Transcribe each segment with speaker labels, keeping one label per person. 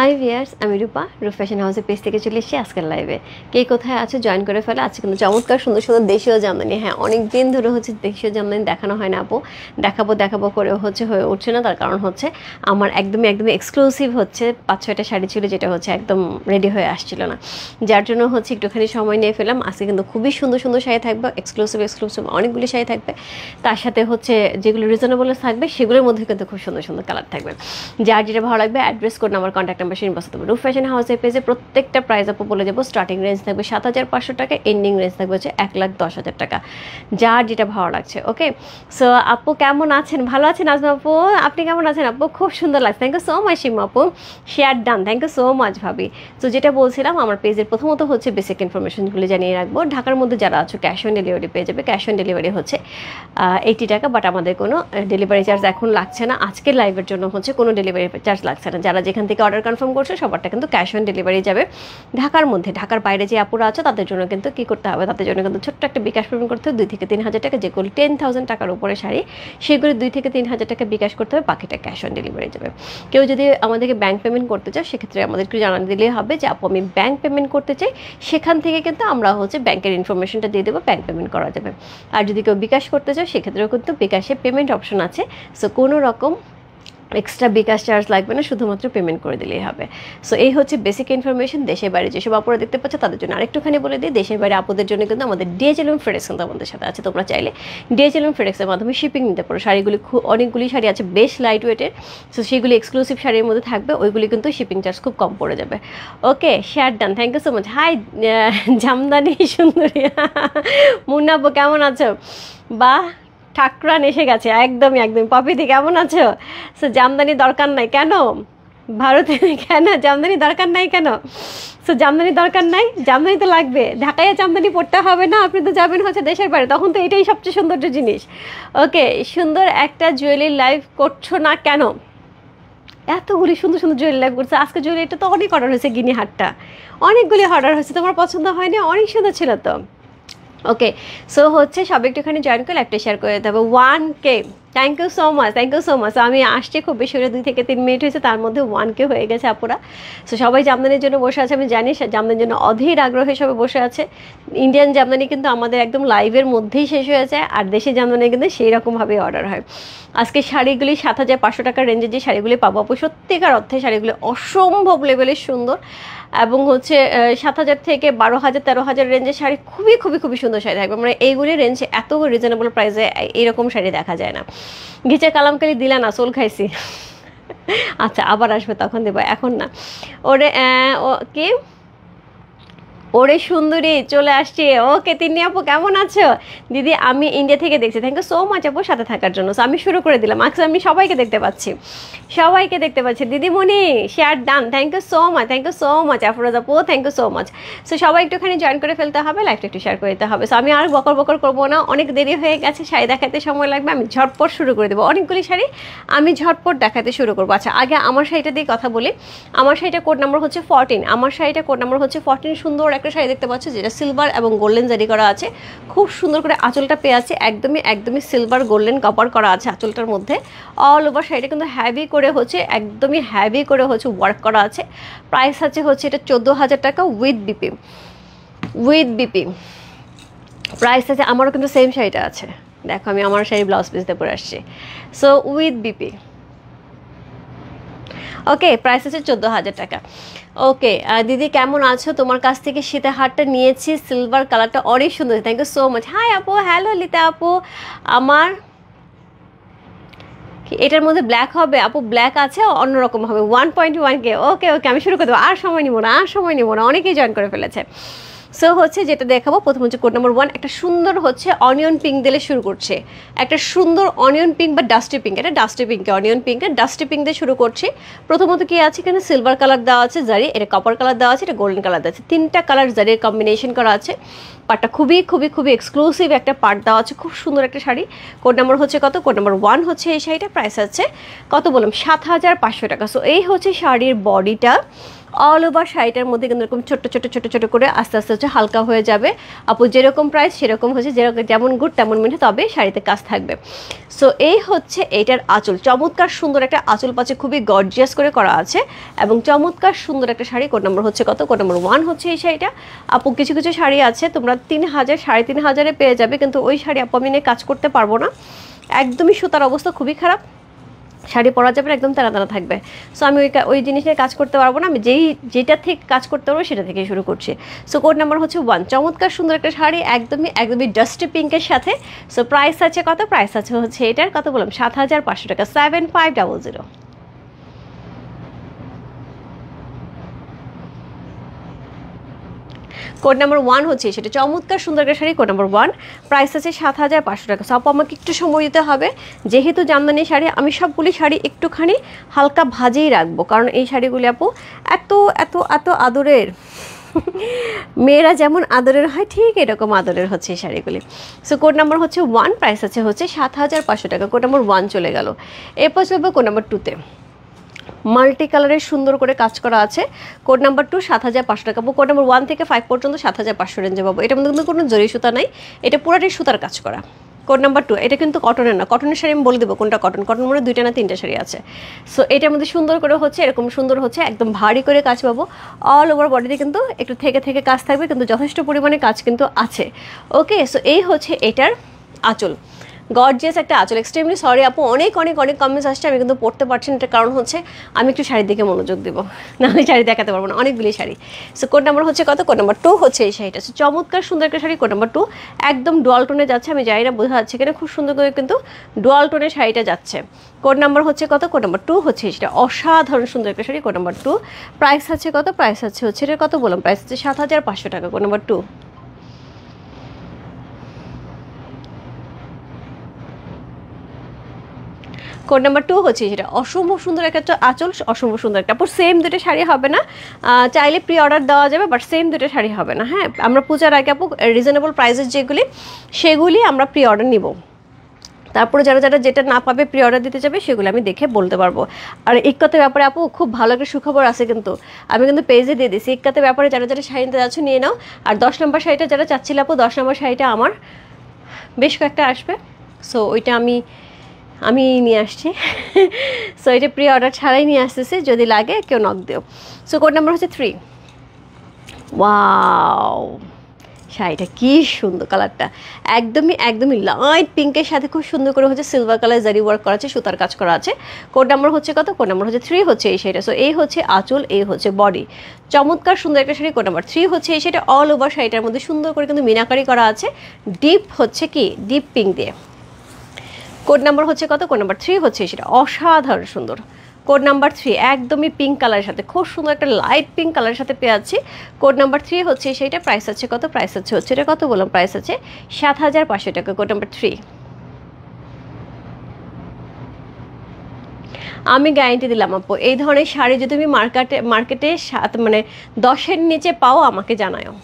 Speaker 1: high viewers আমি রূপা রূপ fashion হাউসের পেজ থেকে চলে এসেছি আজকের লাইভে কে কোথায় আছে জয়েন করে ফেলে আজকে কিন্তু চমৎকার সুন্দর সুন্দর দেশীয় জামদানি হ্যাঁ অনেক দিন ধরে হচ্ছে দেশীয় জামদানি দেখানো হয় না আপু দেখাবো দেখাবো করে হচ্ছে হয়ে উঠছে না তার কারণ হচ্ছে আমার একদমই একদম এক্সক্লুসিভ হচ্ছে পাঁচ ছয়টা শাড়ি ছিল যেটা হচ্ছে একদম রেডি হয়ে আসছিল না যার জন্য হচ্ছে একটুখানি সময় নিয়ে ফেলাম আজকে কিন্তু খুবই সুন্দর সুন্দর শাড়ি থাকবে এক্সক্লুসিভ এক্সক্লুসিভ অনেকগুলি শাড়ি থাকবে তার সাথে হচ্ছে যেগুলো রিজনেবল থাকবে সেগুলোর মধ্যে কিন্তু খুব সুন্দর সুন্দর কালার থাকবে যার যেটা ভালো লাগবে অ্যাড্রেস কোড আমার কন্ট্যাক্ট নাম্বার ইনবক্স দেবো রুফ ফ্যাশন হাউসের পেজে প্রত্যেকটা প্রাইস আপু বলে দেবো স্টার্টিং রেঞ্জ থাকবে সাত হাজার পাঁচশো টাকা এন্ডিং রেঞ্জ থাকবে হচ্ছে এক লাখ দশ হাজার টাকা যার যেটা ভালো লাগছে ওকে সো আপু কেমন আছেন ভালো আছেন আজমা আপু আপনি কেমন আছেন আপু খুব সুন্দর লাগছে থ্যাংক ইউ সো মাচ সিম আপু share done thank you so much ভাবি সো যেটা বলছিলাম আমার পেজের প্রথমত হচ্ছে বেসিক ইনফরমেশনগুলো জানিয়ে রাখবো ঢাকার মধ্যে যারা আছো ক্যাশ অন ডেলিভারি পেয়ে যাবে ক্যাশ অন ডেলিভারি হচ্ছে এইটি টাকা বাট আমাদের কোনো ডেলিভারি চার্জ এখন লাগছে না আজকের লাইভের জন্য হচ্ছে কোনো ডেলিভারি চার্জ লাগছে না যারা যেখান থেকে অর্ডার কনফার্ম করছে সবারটা কিন্তু ক্যাশ অন ডেলিভারি যাবে ঢাকার মধ্যে ঢাকার বাইরে যে আপুরা আছে তাদের জন্য কিন্তু কি করতে হবে তাদের জন্য কিন্তু ছোট্ট একটা বিকাশ পেমেন্ট করতে হবে দুই থেকে তিন হাজার টাকা যেগুলো টেন থাউজেন্ড টাকার উপরে শাড়ি সেগুলো দুই থেকে তিন হাজার টাকা বিকাশ করতে হবে বাকিটা ক্যাশ অন ডেলিভারি যাবে কেউ যদি আমাদেরকে ব্যাংক পেমেন্ট করতে চায় সেক্ষেত্রে আমাদেরকে জানা দিলে হবে যে আপু আমি ব্যাংক পেমেন্ট করতে চাই সেখান থেকে কিন্তু আমরা হচ্ছে ব্যাংকের ইনফরমেশনটা দিয়ে দেবো ব্যাঙ্ক পেমেন্ট করা যাবে আর যদি কেউ বিকাশ করতে চায় সেক্ষেত্রেও কিন্তু বিকাশে পেমেন্ট অপশন আছে সো কোনো রকম এক্সট্রা বিকাশ চার্জ লাগবে না শুধুমাত্র পেমেন্ট করে দিলেই হবে সো এই হচ্ছে বেসিক ইনফরমেশন দেশের বাইরে যেসব আপুরা দেখতে পাচ্ছে তাদের জন্য আরেকটুখানি বলে দিই দেশের বাইরে আপুদের জন্য কিন্তু আমাদের ডিএচএল এম ফেডেক্স কিন্তু আমাদের সাথে আছে তোমরা চাইলে ডিএচএল এম ফেডেক্সের মাধ্যমে শিপিং নিতে পারো শাড়িগুলি খুব অনেকগুলি শাড়ি আছে বেশ লাইট ওয়েটের সো সেগুলি এক্সক্লুসিভ শাড়ির মধ্যে থাকবে ওইগুলি কিন্তু শিপিং চার্জ খুব কম পড়ে যাবে okay share done thank you so much hi Jamdani সুন্দরী মুন্না কেমন আছো বা কাকরান এসে গেছে একদমই একদম পপিদি কেমন আছো সো জামদানি দরকার নাই কেন ভারতে কেন জামদানি দরকার নাই কেন সো জামদানি দরকার নাই জামদানি তো লাগবে ঢাকায় জামদানি পড়তে হবে না আপনি তো যাবেন হচ্ছে দেশের বাইরে তখন তো এটাই সবচেয়ে সৌন্দর্য জিনিস ওকে সুন্দর একটা জুয়েলারি লাইফ করছো না কেন এতগুলি সুন্দর সুন্দর জুয়েলারি লাইভ করছে আজকে জুয়েলারিটা তো অনেক অর্ডার হয়েছে গিনি হাটটা অনেকগুলি অর্ডার হয়েছে তোমার পছন্দ হয়নি অনেক সুন্দর ছিল তো ওকে সো হচ্ছে সব একটুখানি জয়েন করলে একটা শেয়ার করে দেবো one K thank you so much thank you so much আমি আসছি খুব বেশি করে দুই থেকে তিন মিনিট হয়েছে তার মধ্যে ওয়ান কে হয়ে গেছে আপুরা সো সবাই জামদানির জন্য বসে আছে আমি জানি জামদানির জন্য অধীর আগ্রহে সবাই বসে আছে ইন্ডিয়ান জামদানি কিন্তু আমাদের একদম লাইভের মধ্যেই শেষ হয়ে যায় আর দেশি জামদানি কিন্তু সেই রকমভাবেই অর্ডার হয় আজকে শাড়িগুলি সাত হাজার পাঁচশো টাকার রেঞ্জের যে শাড়িগুলি পাবো আপু সত্যিকার অর্থে শাড়িগুলি অসম্ভব লেভেলের সুন্দর এবং হচ্ছে সাত হাজার থেকে বারো হাজার তেরো হাজার রেঞ্জের শাড়ি খুবই খুবই খুবই সুন্দর শাড়ি থাকবে মানে এইগুলি রেঞ্জে এত রিজনেবল প্রাইসে এরকম শাড়ি দেখা যায় না ঘিচে কালামকারি দিলা না চুল খাইছি আচ্ছা আবার আসবে তখন দেবো এখন না ওরে কি ওরে সুন্দরী চলে আসছে ওকে তিনি আপু কেমন আছো দিদি আমি ইন্ডিয়া থেকে দেখছি থ্যাংক ইউ সো মাচ আপু সাথে থাকার জন্য সো আমি শুরু করে দিলাম আজকে আমি সবাইকে দেখতে পাচ্ছি সবাইকে দেখতে পাচ্ছি দিদিমণি share done thank you so much thank you so much Afroz আপু thank you so much so সবাই একটুখানি জয়েন করে ফেলতে হবে লাইফটা একটু শেয়ার করে দিতে হবে সো আমি আর বকর বকর করবো না অনেক দেরি হয়ে গেছে শাড়ি দেখাতে সময় লাগবে আমি ঝটপট শুরু করে দেবো অনেকগুলি শাড়ি আমি ঝটপট দেখাতে শুরু করবো আচ্ছা আগে আমার শাড়িটা দিয়ে কথা বলি আমার শাড়িটা কোড নাম্বার হচ্ছে ফরটিন আমার শাড়িটা কোড নাম্বার হচ্ছে ফরটিন সুন্দর একটা শাড়ি দেখতে পাচ্ছ যেটা সিলভার এবং গোল্ডেন জারি করা আছে খুব সুন্দর করে আঁচলটা পেয়ে আছে একদমই একদমই সিলভার গোল্ডেন কাপড় করা আছে আঁচলটার মধ্যে অল ওভার শাড়িটা কিন্তু হ্যাভি করে হচ্ছে একদমই হ্যাভি করে হচ্ছে ওয়ার্ক করা আছে প্রাইস আছে হচ্ছে এটা চোদ্দো হাজার টাকা with BP with BP price আছে আমারও কিন্তু সেম শাড়িটা আছে দেখো আমি আমার শাড়ি ব্লাউজ পিস দিয়ে পরে আসছি so with BP okay price আছে চোদ্দো হাজার টাকা ওকে দিদি কেমন আছো তোমার কাছ থেকে সীতা হারটা নিয়েছি সিলভার কালারটা অনেক সুন্দর thank you so much hi আপু হ্যালো লিতা আপু আমার এটার মধ্যে ব্ল্যাক হবে আপু ব্ল্যাক আছে অন্যরকম হবে one point one K okay okay আমি শুরু করে দেবো আর সময় নিব না আর সময় নিব না অনেকেই জয়েন করে ফেলেছে সো হচ্ছে যেটা দেখাবো প্রথম হচ্ছে কোড নম্বর ওয়ান একটা সুন্দর হচ্ছে অনিয়ন পিঙ্ক দিলে শুরু করছে একটা সুন্দর অনিয়ন পিঙ্ক বা ডাস্টি পিঙ্ক এটা ডাস্টি পিঙ্কে অনিয়ন পিঙ্ক ডাস্টি পিঙ্ক দিয়ে শুরু করছে প্রথমত কি আছে এখানে সিলভার কালার দেওয়া আছে জারি এটা কপার কালার দেওয়া আছে এটা গোল্ডেন কালার দেওয়া আছে তিনটা কালার জারির কম্বিনেশন করা আছে পাটটা খুবই খুবই খুবই এক্সক্লুসিভ একটা পার্ট দেওয়া আছে খুব সুন্দর একটা শাড়ি কোড নম্বর হচ্ছে কত কোড নম্বর ওয়ান হচ্ছে এই শাড়িটা প্রাইস আছে কত বললাম সাত হাজার পাঁচশো টাকা সো এই হচ্ছে শাড়ির বডিটা অল ওভার শাড়িটার মধ্যে কিন্তু এরকম ছোট ছোট ছোট ছোট করে আস্তে আস্তে হচ্ছে হালকা হয়ে যাবে আপু যেরকম প্রাইস সেরকম হচ্ছে যেরকম যেমন গুড় তেমন মিনে তবে শাড়িতে কাজ থাকবে সো এই হচ্ছে এইটার আঁচল চমৎকার সুন্দর একটা আঁচল পাচ্ছে খুবই গর্জিয়াস করে করা আছে এবং চমৎকার সুন্দর একটা শাড়ি কোড নম্বর হচ্ছে কত কোড নম্বর ওয়ান হচ্ছে এই শাড়িটা আপু কিছু কিছু শাড়ি আছে তোমরা তিন হাজার সাড়ে তিন হাজারে পেয়ে যাবে কিন্তু ওই শাড়ি আপু আমি নিয়ে কাজ করতে পারবো না একদমই সুতার অবস্থা খুবই খারাপ শাড়ি পরা যাবে একদম তারা তারা থাকবে সো আমি ওই ওই জিনিস নিয়ে কাজ করতে পারবো না আমি যেই যেটা থেকে কাজ করতে পারবো সেটা থেকে শুরু করছি সো কোড নাম্বার হচ্ছে ওয়ান চমৎকার সুন্দর একটা শাড়ি একদমই একদমই ডাস্ট পিঙ্কের সাথে সো প্রাইস আছে কত প্রাইস আছে হচ্ছে এটার কত বললাম সাত হাজার পাঁচশো টাকা seven five zero code number one হচ্ছে সেটা চমৎকার সুন্দরকার sari code number one price আছে সাত হাজার পাঁচশো টাকা সব আমাকে একটু সময় দিতে হবে যেহেতু জামদানি শাড়ি আমি সবগুলি শাড়ি একটুখানি হালকা ভাজেই রাখবো কারণ এই শাড়িগুলি আপু এত এত এত আদরের মেয়েরা যেমন আদরের হয় ঠিক এরকম আদরের হচ্ছে এই শাড়িগুলি সো কোড নাম্বার হচ্ছে ওয়ান প্রাইস আছে হচ্ছে সাত হাজার পাঁচশো টাকা কোড নাম্বার ওয়ান চলে গেল এরপর চলবে কোড নাম্বার টুতে মাল্টি কালারের সুন্দর করে কাজ করা আছে কোড নাম্বার টু সাত হাজার পাঁচশো টাকা পাবো কোড নাম্বার ওয়ান থেকে ফাইভ পর্যন্ত সাত হাজার পাঁচশো রেঞ্জে পাবো এটার মধ্যে কিন্তু কোনো জরি সুতা নাই এটা পুরাটাই সুতার কাজ করা কোড নাম্বার টু এটা কিন্তু কটনের না কটনের শাড়ি আমি বলে দেবো কোনটা কটন কটন মনে দুইটা না তিনটা শাড়ি আছে সো এটার মধ্যে সুন্দর করে হচ্ছে এরকম সুন্দর হচ্ছে একদম ভারী করে কাজ পাবো অল ওভার বডিতে কিন্তু একটু থেকে থেকে কাজ থাকবে কিন্তু যথেষ্ট পরিমাণে কাজ কিন্তু আছে ওকে সো এই হচ্ছে এটার আঁচল গর্জিয়াস একটা আচল এক্সট্রিমলি সরি আপু অনেক অনেক অনেক কমেন্টস আসছে আমি কিন্তু পড়তে পারছি না কারণ হচ্ছে আমি একটু শাড়ির দিকে মনোযোগ দেবো না আমি শাড়ি দেখাতে পারবো না অনেকগুলি শাড়ি সো কোড নাম্বার হচ্ছে কত কোড নাম্বার টু হচ্ছে এই শাড়িটা সো চমৎকার সুন্দর একটা শাড়ি কোড নাম্বার টু একদম ডোয়াল টোনে যাচ্ছে আমি জানি না বোঝা যাচ্ছে কিনা খুব সুন্দর করে কিন্তু ডোয়াল টোনে শাড়িটা যাচ্ছে কোড নাম্বার হচ্ছে কত কোড নাম্বার টু হচ্ছে সেটা অসাধারণ সুন্দর একটা sari code number two price আছে কত প্রাইস আছে হচ্ছে এটা কত বললাম প্রাইস হচ্ছে সাত হাজার পাঁচশো টাকা code number two code number two হচ্ছে যেটা অসম্ভব সুন্দর একটা আঁচল অসম্ভব সুন্দর একটা সেম দুটো শাড়ি হবে না চাইলে প্রি অর্ডার দেওয়া যাবে বাট সেম দুটো শাড়ি হবে না হ্যাঁ আমরা পূজার আগে আপু রিজনেবল প্রাইসের যেগুলি সেগুলি আমরা প্রি অর্ডার নিব তারপরে যারা যারা যেটা না পাবে প্রি অর্ডার দিতে যাবে সেগুলো আমি দেখে বলতে পারবো আর কথার ব্যাপারে আপু খুব ভালো একটা সুখবর আছে কিন্তু আমি কিন্তু পেজে দিয়ে দিয়েছি কথার ব্যাপারে যারা যারা শাড়ি নিতে যাচ্ছ নিয়ে নাও আর দশ নম্বর শাড়িটা যারা চাচ্ছিল আপু দশ নম্বর শাড়িটা আমার বেশ কয়েকটা আসবে সো ওইটা আমি আমি নিয়ে আসছি সো এটা প্রি অর্ডার ছাড়াই নিয়ে আসতেছি যদি লাগে কেউ নক দিও সো কোড নাম্বার হচ্ছে থ্রি ওয়াও শাড়িটা কী সুন্দর কালারটা একদমই একদমই লাইট পিঙ্কের সাথে খুব সুন্দর করে হচ্ছে সিলভার কালার জারি ওয়ার্ক করা আছে সুতার কাজ করা আছে কোড নাম্বার হচ্ছে কত কোড নাম্বার হচ্ছে থ্রি হচ্ছে এই শাড়িটা সো এই হচ্ছে আঁচল এই হচ্ছে বডি চমৎকার সুন্দর একটা শাড়ি কোড নাম্বার থ্রি হচ্ছে এই শাড়িটা অল ওভার শাড়িটার মধ্যে সুন্দর করে কিন্তু মিনাকারি করা আছে ডিপ হচ্ছে কি ডিপ পিঙ্ক দিয়ে কোড নাম্বার হচ্ছে কত কোড নাম্বার থ্রি হচ্ছে সেটা অসাধারণ সুন্দর কোড নাম্বার থ্রি একদমই পিঙ্ক কালারের সাথে খুব সুন্দর একটা লাইট পিঙ্ক কালারের সাথে পেয়ে যাচ্ছি কোড নাম্বার থ্রি হচ্ছে সেইটা প্রাইস আছে কত প্রাইস আছে হচ্ছে এটা কত বললাম প্রাইস আছে সাত হাজার পাঁচশো টাকা কোড নাম্বার থ্রি আমি গ্যারেন্টি দিলাম আপু এই ধরনের শাড়ি যদি তুমি মার্কেটে মার্কেটে সাত মানে দশের নিচে পাও আমাকে জানাও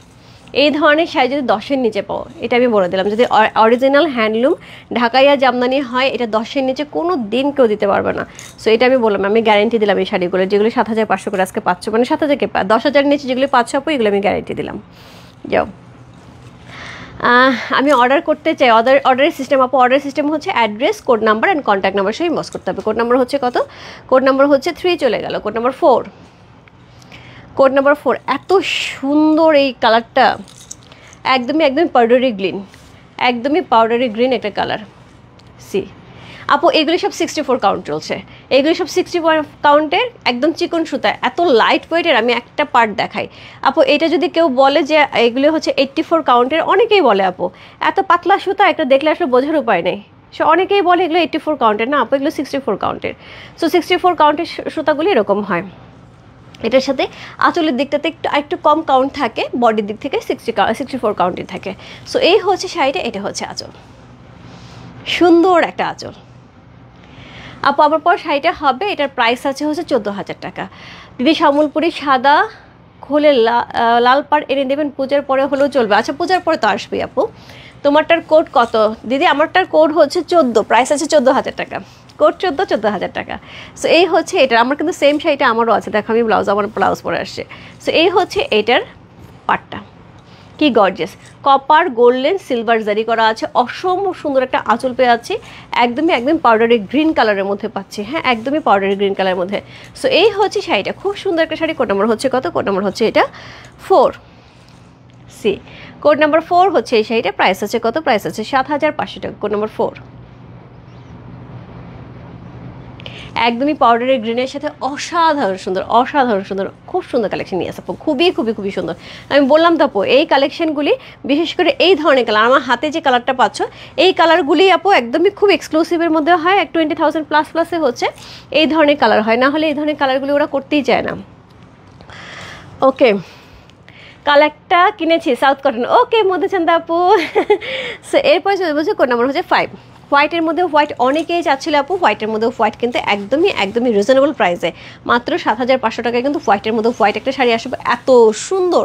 Speaker 1: এই ধরনের শাড়ি যদি দশের নিচে পাও এটা আমি বলে দিলাম যদি অরিজিনাল হ্যান্ডলুম ঢাকাইয়া জামদানি হয় এটা দশের নিচে কোনো দিন কেউ দিতে পারবে না সো এটা আমি বললাম আমি গ্যারেন্টি দিলাম এই শাড়িগুলো যেগুলো সাত হাজার পাঁচশো করে আজকে পাঁচশো মানে সাত হাজার দশ হাজার নিচে যেগুলো পাঁচশো আপো এগুলো আমি গ্যারেন্টি দিলাম যাও আমি অর্ডার করতে চাই অর্ডার অর্ডারের সিস্টেম আপ অর্ডার সিস্টেম হচ্ছে address code number and contact number সেই মস করতে হবে কোড নাম্বার হচ্ছে কত কোড নাম্বার হচ্ছে থ্রি চলে গেল code number four code number four এত সুন্দর এই কালারটা একদমই একদমই পাউডারি গ্রিন একদমই পাউডারি গ্রিন একটা কালার সি আপু এগুলি সব সিক্সটি ফোর কাউন্ট চলছে এগুলি সব সিক্সটি ফোর কাউন্টের একদম চিকন সুতা এত লাইট ওয়েটের আমি একটা পার্ট দেখাই আপু এটা যদি কেউ বলে যে এগুলি হচ্ছে এইট্টি ফোর কাউন্টের অনেকেই বলে আপু এত পাতলা সুতা একটা দেখলে আসলে বোঝার উপায় নেই সো অনেকেই বলে এগুলো এইট্টি ফোর কাউন্টের না আপু এগুলো সিক্সটি ফোর কাউন্টের সো সিক্সটি ফোর কাউন্টের সুতাগুলি এরকম হয় এটার সাথে আঁচলের দিকটাতে একটু একটু কম কাউন্ট থাকে বডির দিক থেকে সিক্সটি সিক্সটি ফোর কাউন্টই থাকে সো এই হচ্ছে শাড়িটা এটা হচ্ছে আঁচল সুন্দর একটা আঁচল আপু আবার পর শাড়িটা হবে এটার প্রাইস আছে হচ্ছে চোদ্দো হাজার টাকা দিদি সামলপুরি সাদা খোলে লাল পাড় এনে দেবেন পূজার পরে হলেও চলবে আচ্ছা পূজার পরে তো আসবি আপু তোমারটার কোড কত দিদি আমারটার কোড হচ্ছে চোদ্দো প্রাইস আছে চোদ্দো হাজার টাকা কোট চোদ্দো চোদ্দো হাজার টাকা সো এই হচ্ছে এটা আমার কিন্তু সেম শাড়িটা আমারও আছে দেখো আমি ব্লাউজ আমার ব্লাউজ পরে আসছে সো এই হচ্ছে এটার পাটটা কি গর্জেস কপার গোল্ডেন সিলভার জারি করা আছে অসম্ভব সুন্দর একটা আঁচল পেয়ে আছে একদমই একদম পাউডারি গ্রিন কালারের মধ্যে পাচ্ছি হ্যাঁ একদমই পাউডারি গ্রিন কালারের মধ্যে সো এই হচ্ছে শাড়িটা খুব সুন্দর একটা শাড়ি কোট নম্বর হচ্ছে কত কোট নম্বর হচ্ছে এটা ফোর সি কোড নাম্বার ফোর হচ্ছে এই শাড়িটা প্রাইস আছে কত প্রাইস আছে সাত হাজার পাঁচশো টাকা কোট নাম্বার ফোর একদমই পাউডারের গ্রিনের সাথে অসাধারণ সুন্দর অসাধারণ সুন্দর খুব সুন্দর কালেকশন নিয়ে আসে খুবই খুবই খুবই সুন্দর আমি বললাম তো এই কালেকশনগুলি বিশেষ করে এই ধরনের কালার আমার হাতে যে কালারটা পাচ্ছ এই কালারগুলি আপু একদমই খুব এক্সক্লুসিভের মধ্যে হয় এক টোয়েন্টি থাউজেন্ড প্লাস প্লাসে হচ্ছে এই ধরনের কালার হয় না হলে এই ধরনের কালারগুলি ওরা করতেই চায় না ওকে কালেক্টটা কিনেছি সাউথ কটন ওকে মধুচন্দা আপু সো এরপর বলছে কোন নম্বর হচ্ছে ফাইভ হোয়াইটের মধ্যে হোয়াইট অনেকেই চাচ্ছিল আপু হোয়াইটের মধ্যে হোয়াইট কিন্তু একদমই একদমই রিজনেবল প্রাইসে মাত্র সাত হাজার পাঁচশো টাকায় কিন্তু হোয়াইটের মধ্যে হোয়াইট একটা শাড়ি আসবে এত সুন্দর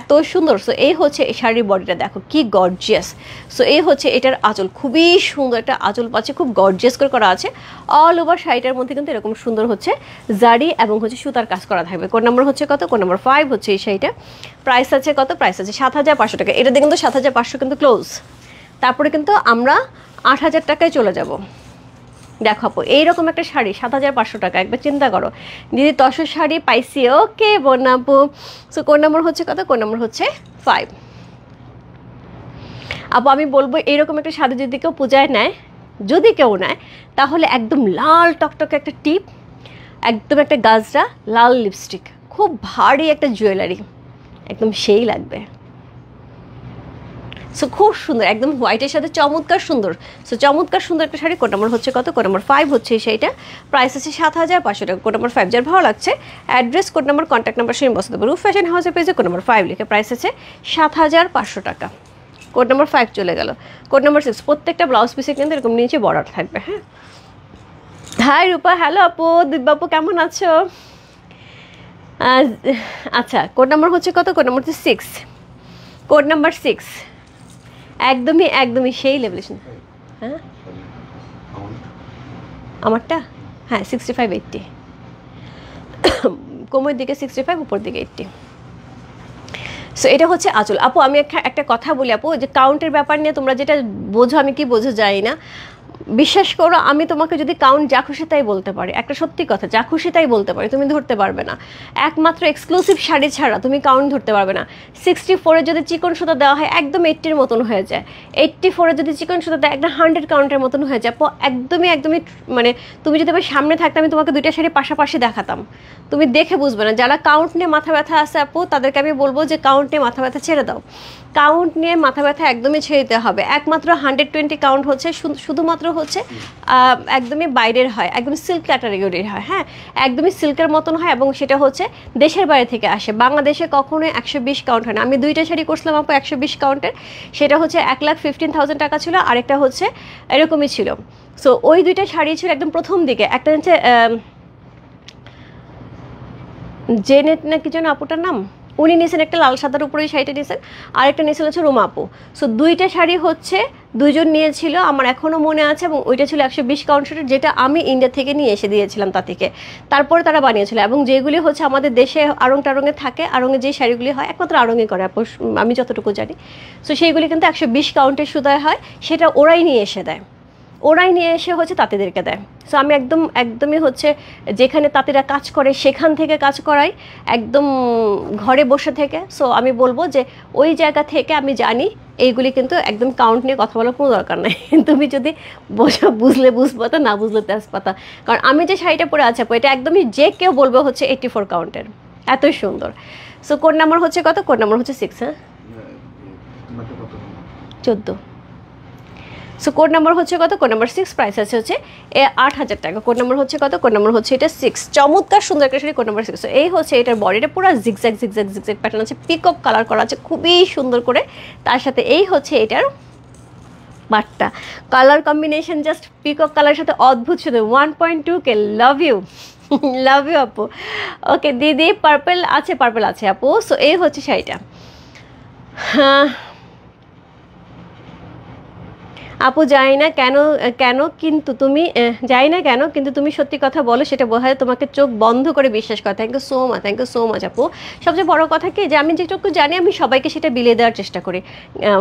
Speaker 1: এত সুন্দর সো এই হচ্ছে এই শাড়ির বডিটা দেখো কি গর্জিয়াস সো এই হচ্ছে এটার আঁচল খুবই সুন্দর একটা আঁচল পাচ্ছে খুব গর্জিয়াস করে করা আছে অল ওভার শাড়িটার মধ্যে কিন্তু এরকম সুন্দর হচ্ছে জারি এবং হচ্ছে সুতার কাজ করা থাকবে কোন নম্বর হচ্ছে কত কোন নম্বর ফাইভ হচ্ছে এই শাড়িটা প্রাইস আছে কত প্রাইস আছে সাত হাজার পাঁচশো টাকা এটাতে কিন্তু সাত হাজার পাঁচশো কিন্তু ক্লোজ তারপরে কিন্তু আমরা আট হাজার টাকায় চলে যাব দেখো আপু এইরকম একটা শাড়ি সাত হাজার পাঁচশো টাকা একবার চিন্তা করো দিদি তসর শাড়ি পাইছি ওকে বোন আপু সো কোন নম্বর হচ্ছে কত কোন নম্বর হচ্ছে ফাইভ আপু আমি বলবো এইরকম একটা শাড়ি যদি কেউ পূজায় নেয় যদি কেউ নেয় তাহলে একদম লাল টকটকে একটা টিপ একদম একটা গাজরা লাল লিপস্টিক খুব ভারী একটা জুয়েলারি একদম সেই লাগবে সো খুব সুন্দর একদম হোয়াইটের সাথে চমৎকার সুন্দর সো চমৎকার সুন্দর একটা শাড়ি কোড নম্বর হচ্ছে কত কোট নম্বর ফাইভ হচ্ছে সেইটা প্রাইস আছে সাত হাজার পাঁচশো টাকা কোট নম্বর ফাইভ যার ভালো লাগছে address code number contact number সেই বসতে পারবো ফ্যাশন হাউসে পেজে কোড নম্বর ফাইভ লিখে প্রাইস আছে সাত হাজার পাঁচশো টাকা কোড নম্বর ফাইভ চলে গেল কোট নম্বর সিক্স প্রত্যেকটা ব্লাউজ পিসে কিন্তু এরকম নিচে বর্ডার থাকবে হ্যাঁ হাই রূপা হ্যালো আপু দিব্যাপু কেমন আছো আচ্ছা কোড নম্বর হচ্ছে কত কোড নম্বর হচ্ছে সিক্স কোড নাম্বার সিক্স একদমই একদমই সেই লেভেলে হ্যাঁ আমারটা হ্যাঁ সিক্সটি ফাইভ এইটটি কোমরের দিকে সিক্সটি ফাইভ উপর দিকে এইটটি সো এটা হচ্ছে আচল আপু আমি একটা কথা বলি আপু যে কাউন্টের ব্যাপার নিয়ে তোমরা যেটা বোঝো আমি কি বোঝো যাই না বিশ্বাস করো আমি তোমাকে যদি কাউন্ট যা খুশি তাই বলতে পারি একটা সত্যি কথা যা খুশি তাই বলতে পারি তুমি ধরতে পারবে না একমাত্র এক্সক্লুসিভ শাড়ি ছাড়া তুমি কাউন্ট ধরতে পারবে না সিক্সটি ফোরে যদি চিকন সুতা দেওয়া হয় একদম এইট্টির মতন হয়ে যায় এইট্টি ফোরে যদি চিকন সুতা দেয় একটা হান্ড্রেড কাউন্টের মতন হয়ে যায় একদমই একদমই মানে তুমি যদি আমার সামনে থাকতে আমি তোমাকে দুইটা শাড়ি পাশাপাশি দেখাতাম তুমি দেখে বুঝবে না যারা কাউন্ট নিয়ে মাথা ব্যথা আছে আপু তাদেরকে আমি বলবো যে কাউন্ট নিয়ে মাথা ব্যথা ছেড়ে দাও কাউন্ট নিয়ে মাথা ব্যথা একদমই ছেড়ে দিতে হবে একমাত্র হান্ড্রেড টোয়েন্টি কাউন্ট হচ্ছে শুধুমাত্র হচ্ছে একদমই বাইরের হয় একদম সিল্ক ক্যাটাগরির হয় হ্যাঁ একদমই সিল্কের মতন হয় এবং সেটা হচ্ছে দেশের বাইরে থেকে আসে বাংলাদেশে কখনোই একশো বিশ কাউন্ট হয় না আমি দুইটা শাড়ি করছিলাম আপু একশো বিশ কাউন্টের সেটা হচ্ছে এক লাখ ফিফটিন থাউজেন্ড টাকা ছিল আরেকটা হচ্ছে এরকমই ছিল সো ওই দুইটা শাড়ি ছিল একদম প্রথম দিকে একটা হচ্ছে জেনেট নাকি যেন আপুটার নাম উনি নিয়েছেন একটা লাল সাদার উপরে শাড়িটা নিয়েছেন আরেকটা নিয়েছিল হচ্ছে রুমা সো দুইটা শাড়ি হচ্ছে দুজন নিয়েছিল আমার এখনও মনে আছে এবং ওইটা ছিল একশো বিশ কাউন্টারের যেটা আমি ইন্ডিয়া থেকে নিয়ে এসে দিয়েছিলাম তা থেকে তারপরে তারা বানিয়েছিল এবং যেগুলি হচ্ছে আমাদের দেশে আরং টারঙে থাকে আড়ঙে যে শাড়িগুলি হয় একমাত্র আড়ঙে করে আমি যতটুকু জানি সো সেইগুলি কিন্তু একশো বিশ কাউন্টের সুদায় হয় সেটা ওরাই নিয়ে এসে দেয় ওরাই নিয়ে এসে হচ্ছে তাঁতিদেরকে দেয় সো আমি একদম একদমই হচ্ছে যেখানে তাঁতিরা কাজ করে সেখান থেকে কাজ করাই একদম ঘরে বসে থেকে সো আমি বলবো যে ওই জায়গা থেকে আমি জানি এইগুলি কিন্তু একদম কাউন্ট নিয়ে কথা বলার কোনো দরকার নাই তুমি যদি বসে বুঝলে বুঝপাতা না বুঝলে তেজপাতা কারণ আমি যে শাড়িটা পরে আছে এটা একদমই যে কেউ বলবে হচ্ছে এইটি ফোর কাউন্টের এতই সুন্দর সো কোন নাম্বার হচ্ছে কত কোন নাম্বার হচ্ছে সিক্স হ্যাঁ, হ্যাঁ চোদ্দো সো কোড নাম্বার হচ্ছে কত কোড নাম্বার সিক্স প্রাইস আছে হচ্ছে এ আট হাজার টাকা কোড নাম্বার হচ্ছে কত কোড নাম্বার হচ্ছে এটা সিক্স চমৎকার সুন্দর একটা শাড়ি কোড নাম্বার সিক্স এই হচ্ছে এটার বডিটা পুরো জিগজ্যাক জিগজ্যাক জিগজ্যাক প্যাটার্ন আছে পিকআপ কালার করা আছে খুবই সুন্দর করে তার সাথে এই হচ্ছে এটার বাটটা colour combination just peacock colour সাথে অদ্ভুত শুধু one point two K love you love you আপু ওকে দিদি পার্পেল আছে পার্পেল আছে আপু সো এই হচ্ছে শাড়িটা হ্যাঁ আপু যাই না কেন কেন কিন্তু তুমি যাই না কেন কিন্তু তুমি সত্যি কথা বলো সেটা বোঝা যায় তোমাকে চোখ বন্ধ করে বিশ্বাস করা thank you so much thank you so much আপু সবচেয়ে বড় কথা কি যে আমি যেটুকু জানি আমি সবাইকে সেটা বিলিয়ে দেওয়ার চেষ্টা করি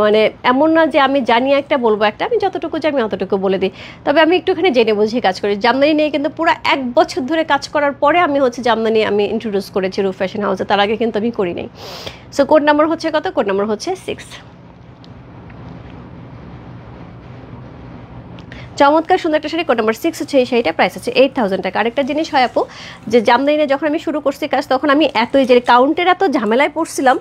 Speaker 1: মানে এমন না যে আমি জানি একটা বলবো একটা আমি যতটুকু জানি অতটুকু বলে দিই তবে আমি একটুখানি জেনে বুঝে কাজ করি জামদানি নিয়ে কিন্তু পুরো এক বছর ধরে কাজ করার পরে আমি হচ্ছে জামদানি আমি ইন্ট্রোডিউস করেছি রুফ ফ্যাশন হাউসে তার আগে কিন্তু আমি করি নাই সো কোড নাম্বার হচ্ছে কত কোড নাম্বার হচ্ছে সিক্স চমৎকার সুন্দর একটা শাড়ি কোট নাম্বার সিক্স হচ্ছে এই শাড়িটা প্রাইস হচ্ছে এইট থাউজেন্ড টাকা আরেকটা জিনিস হয় আপু যে জামদানিনে যখন আমি শুরু করছি কাজ তখন আমি এতই যে কাউন্টের এত ঝামেলায় পড়ছিলাম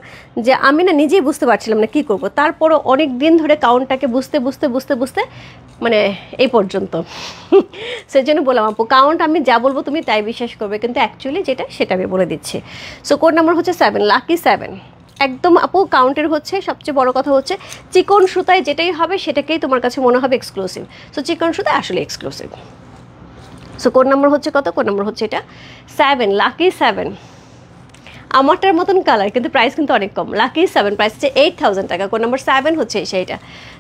Speaker 1: যে আমি না নিজেই বুঝতে পারছিলাম না কি করব তারপরও অনেক দিন ধরে কাউন্টটাকে বুঝতে বুঝতে বুঝতে বুঝতে মানে এই পর্যন্ত সেই জন্য বললাম আপু কাউন্ট আমি যা বলবো তুমি তাই বিশ্বাস করবে কিন্তু অ্যাকচুয়ালি যেটা সেটা আমি বলে দিচ্ছি সো কোড নাম্বার হচ্ছে সেভেন লাকি সেভেন একদম আপু কাউন্টের হচ্ছে সবচেয়ে বড় কথা হচ্ছে চিকন সুতায় যেটাই হবে সেটাকেই তোমার কাছে মনে হবে এক্সক্লুসিভ সো চিকন সুতায় আসলে এক্সক্লুসিভ সো কোন নম্বর হচ্ছে কত কোন নম্বর হচ্ছে এটা সেভেন লাকি সেভেন আমারটার মতন কালার কিন্তু প্রাইস কিন্তু অনেক কম লাকি সেভেন প্রাইস হচ্ছে এইট থাউজেন্ড টাকা কোন নাম্বার সেভেন হচ্ছে সেইটা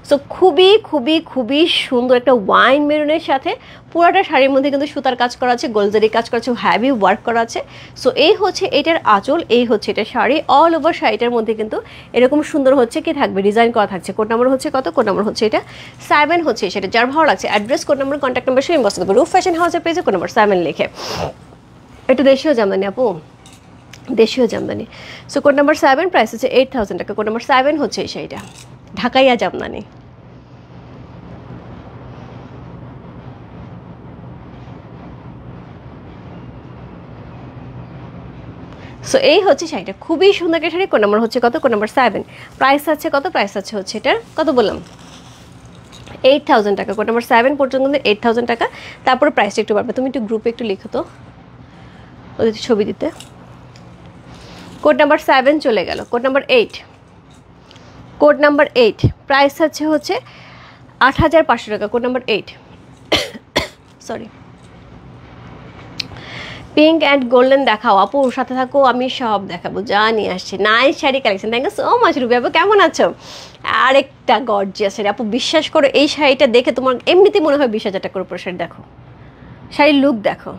Speaker 1: সো খুবই খুবই খুবই সুন্দর একটা ওয়াইন মেরুনের সাথে পুরোটা শাড়ির মধ্যে কিন্তু সুতার কাজ করা আছে গোলজারি কাজ করা আছে হ্যাভি ওয়ার্ক করা আছে সো এই হচ্ছে এটার আঁচল এই হচ্ছে এটা শাড়ি অল ওভার শাড়িটার মধ্যে কিন্তু এরকম সুন্দর হচ্ছে কি থাকবে ডিজাইন করা থাকছে কোন নাম্বার হচ্ছে কত কোন নাম্বার হচ্ছে এটা সেভেন হচ্ছে সেটা যার ভালো লাগছে অ্যাড্রেস কোন নাম্বার কন্ট্যাক্ট নম্বর সেই বসতে পারবে রুফ ফ্যাশন হাউসের পেজে কোন নাম্বার সেভেন লিখে একটু দেশীয় জানেন আপু দেশীয় Jamdani so code number seven price হচ্ছে এইট থাউজেন্ড টাকা কোড নাম্বার সেভেন হচ্ছে এই শাড়িটা ঢাকাইয়া জামদানি সো এই হচ্ছে শাড়িটা খুবই সুন্দর একটা শাড়ি কোন নাম্বার হচ্ছে কত কোন নাম্বার সেভেন প্রাইস আছে কত প্রাইস আছে হচ্ছে এটার কত বললাম এইট থাউজেন্ড টাকা কোন নাম্বার সেভেন পর্যন্ত এইট থাউজেন্ড টাকা তারপরে প্রাইসটা একটু বাড়বে তুমি একটু গ্রুপে একটু লিখো তো ওদের ছবি দিতে কোড নাম্বার সেভেন চলে গেল code number eight code number eight price আছে হচ্ছে আট হাজার পাঁচশো টাকা code number eight sorry pink and golden দেখাও আপু ওর সাথে থাকো আমি সব দেখাবো যা নিয়ে আসছে nice sari collection thank you so much Ruby আপু কেমন আছো আরেকটা গর্জিয়া শাড়ি আপু বিশ্বাস করো এই শাড়িটা দেখে তোমার এমনিতেই মনে হয় বিশ হাজার টাকার উপর শাড়ি দেখো শাড়ির লুক দেখো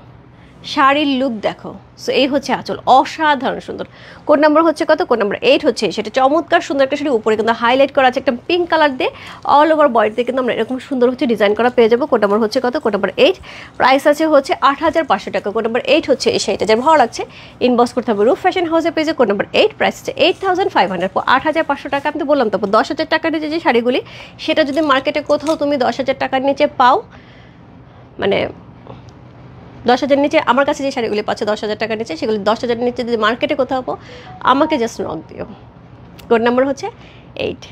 Speaker 1: শাড়ির লুক দেখো সো এই হচ্ছে আঁচল অসাধারণ সুন্দর কোড নাম্বার হচ্ছে কত কোড নাম্বার এইট হচ্ছে সেটা চমৎকার সুন্দর একটা শাড়ি উপরে কিন্তু হাইলাইট করা আছে একটা পিঙ্ক কালার দিয়ে অল ওভার দিয়ে কিন্তু আমরা এরকম সুন্দর হচ্ছে ডিজাইন করা পেয়ে যাবো কোড নাম্বার হচ্ছে কত কোড নাম্বার এইট প্রাইস আছে হচ্ছে আট হাজার পাঁচশো টাকা কোড নাম্বার এইট হচ্ছে এই শাড়িটা যার ভালো লাগছে ইনবক্স করতে হবে রুফ ফ্যাশন পেয়ে পেজে কোড নাম্বার এইট প্রাইস আছে এইট থাউজেন্ড ফাইভ হান্ড্রেড আট হাজার পাঁচশো টাকা আমি তো বললাম তারপর দশ হাজার টাকার নিচে যে শাড়িগুলি সেটা যদি মার্কেটে কোথাও তুমি দশ হাজার টাকার নিচে পাও মানে দশ হাজার নিচে আমার কাছে যে শাড়িগুলি পাচ্ছে দশ হাজার টাকা নিচে সেগুলি দশ হাজার নিচে যদি মার্কেটে কোথাও পো আমাকে জাস্ট নক দিও কোড নাম্বার হচ্ছে এইট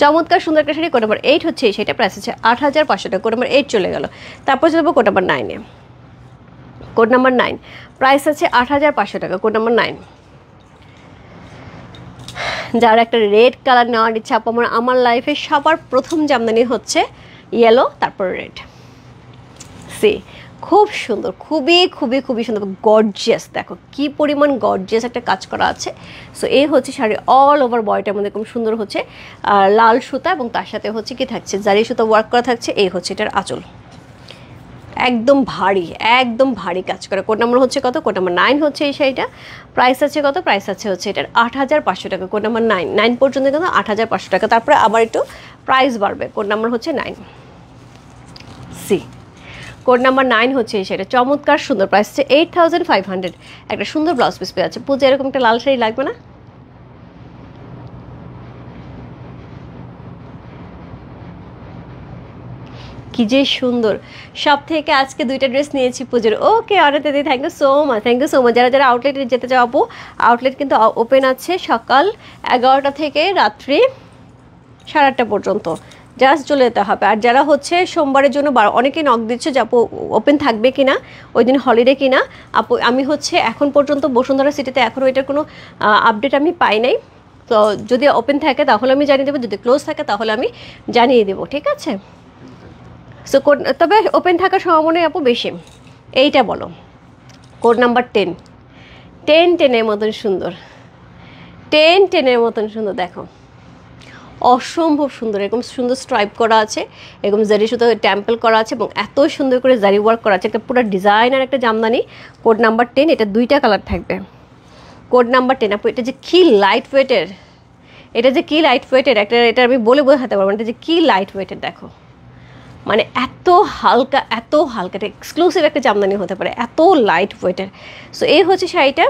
Speaker 1: চমৎকার সুন্দর একটা শাড়ি কোড নাম্বার এইট হচ্ছে সেটা প্রাইস হচ্ছে আট হাজার পাঁচশো টাকা কোড নাম্বার এইট চলে গেল তারপর চলে যাবো কোড নাম্বার নাইনে কোড নাম্বার নাইন প্রাইস আছে আট হাজার পাঁচশো টাকা কোড নাম্বার নাইন যার একটা রেড কালার নেওয়ার ইচ্ছা আপু আমার আমার লাইফে সবার প্রথম জামদানি হচ্ছে ইয়েলো তারপর রেড সি খুব সুন্দর খুবই খুবই খুবই সুন্দর গর্জিয়াস দেখো কি পরিমাণ গর্জিয়াস একটা কাজ করা আছে সো এই হচ্ছে শাড়ি অল ওভার বয়টার মধ্যে খুব সুন্দর হচ্ছে লাল সুতা এবং তার সাথে হচ্ছে কি থাকছে জারি সুতা ওয়ার্ক করা থাকছে এই হচ্ছে এটার আঁচল একদম ভারী একদম ভারী কাজ করে কোড নাম্বার হচ্ছে কত কোড নাম্বার নাইন হচ্ছে এই শাড়িটা প্রাইস আছে কত প্রাইস আছে হচ্ছে এটার আট হাজার পাঁচশো টাকা কোড নাম্বার নাইন নাইন পর্যন্ত কিন্তু আট হাজার পাঁচশো টাকা তারপরে আবার একটু প্রাইস বাড়বে কোড নাম্বার হচ্ছে নাইন সি কোড নাম্বার নাইন হচ্ছে সেটা চমৎকার সুন্দর প্রাইস হচ্ছে এইট থাউজেন্ড ফাইভ হান্ড্রেড একটা সুন্দর ব্লাউজ পিস পেয়ে আছে পুজো এরকম একটা লাল শাড়ি লাগবে না কি যে সুন্দর সব থেকে আজকে দুইটা ড্রেস নিয়েছি পুজোর ওকে অর্ডার দিদি thank you so much thank you so much যারা যারা আউটলেটে যেতে যাবো আউটলেট কিন্তু ওপেন আছে সকাল এগারোটা থেকে রাত্রি সাড়ে আটটা পর্যন্ত জাস্ট চলে যেতে হবে আর যারা হচ্ছে সোমবারের জন্য অনেকে নক দিচ্ছে যে আপু ওপেন থাকবে কি না ওই দিন হলিডে কি না আপু আমি হচ্ছে এখন পর্যন্ত বসুন্ধরা সিটিতে এখন ওইটার কোনো আপডেট আমি পাই নাই তো যদি ওপেন থাকে তাহলে আমি জানিয়ে দেবো যদি ক্লোজ থাকে তাহলে আমি জানিয়ে দেবো ঠিক আছে সো কোড তবে ওপেন থাকার সম্ভাবনা আপু বেশি এইটা বলো কোড নাম্বার টেন টেন টেনের মতন সুন্দর টেন টেনের মতন সুন্দর দেখো অসম্ভব সুন্দর এরকম সুন্দর স্ট্রাইপ করা আছে এরকম জারি সুতো ট্যাম্পেল করা আছে এবং এত সুন্দর করে জারি ওয়ার্ক করা আছে একটা পুরো ডিজাইনার একটা জামদানি কোড নাম্বার টেন এটা দুইটা কালার থাকবে কোড নাম্বার টেন আপু এটা যে কী লাইট ওয়েটের এটা যে কী লাইট ওয়েটের একটা এটা আমি বলে বোঝাতে পারবো এটা যে কী লাইট ওয়েটের দেখো মানে এত হালকা এত হালকাটা এক্সক্লুসিভ একটা জামদানি হতে পারে এত লাইট ওয়েটের সো এই হচ্ছে শাড়িটা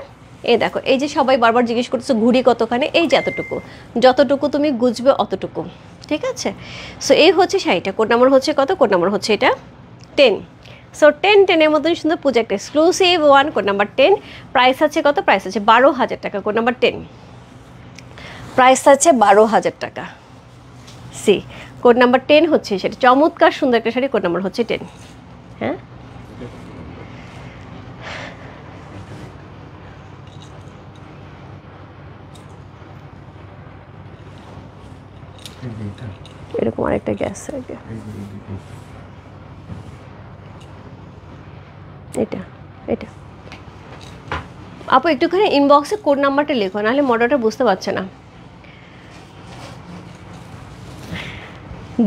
Speaker 1: এই দেখো এই যে সবাই বারবার জিজ্ঞেস করছো ঘুড়ি কতখানে এই যে এতটুকু যতটুকু তুমি গুজবে অতটুকু ঠিক আছে সো এই হচ্ছে শাড়িটা কোড নাম্বার হচ্ছে কত কোড নাম্বার হচ্ছে এটা টেন সো টেন টেনের মতন সুন্দর পূজা একটা exclusive one code number ten price আছে কত প্রাইস আছে বারো হাজার টাকা কোড নাম্বার টেন প্রাইস আছে বারো হাজার টাকা সি কোড নাম্বার টেন হচ্ছে সেটা চমৎকার সুন্দর একটা শাড়ি কোড নাম্বার হচ্ছে টেন হ্যাঁ এরকম আরেকটা গ্যাস এটা এটা আপু একটুখানি ইনবক্সে কোড নাম্বারটা লেখো নাহলে মডারটা বুঝতে পারছে না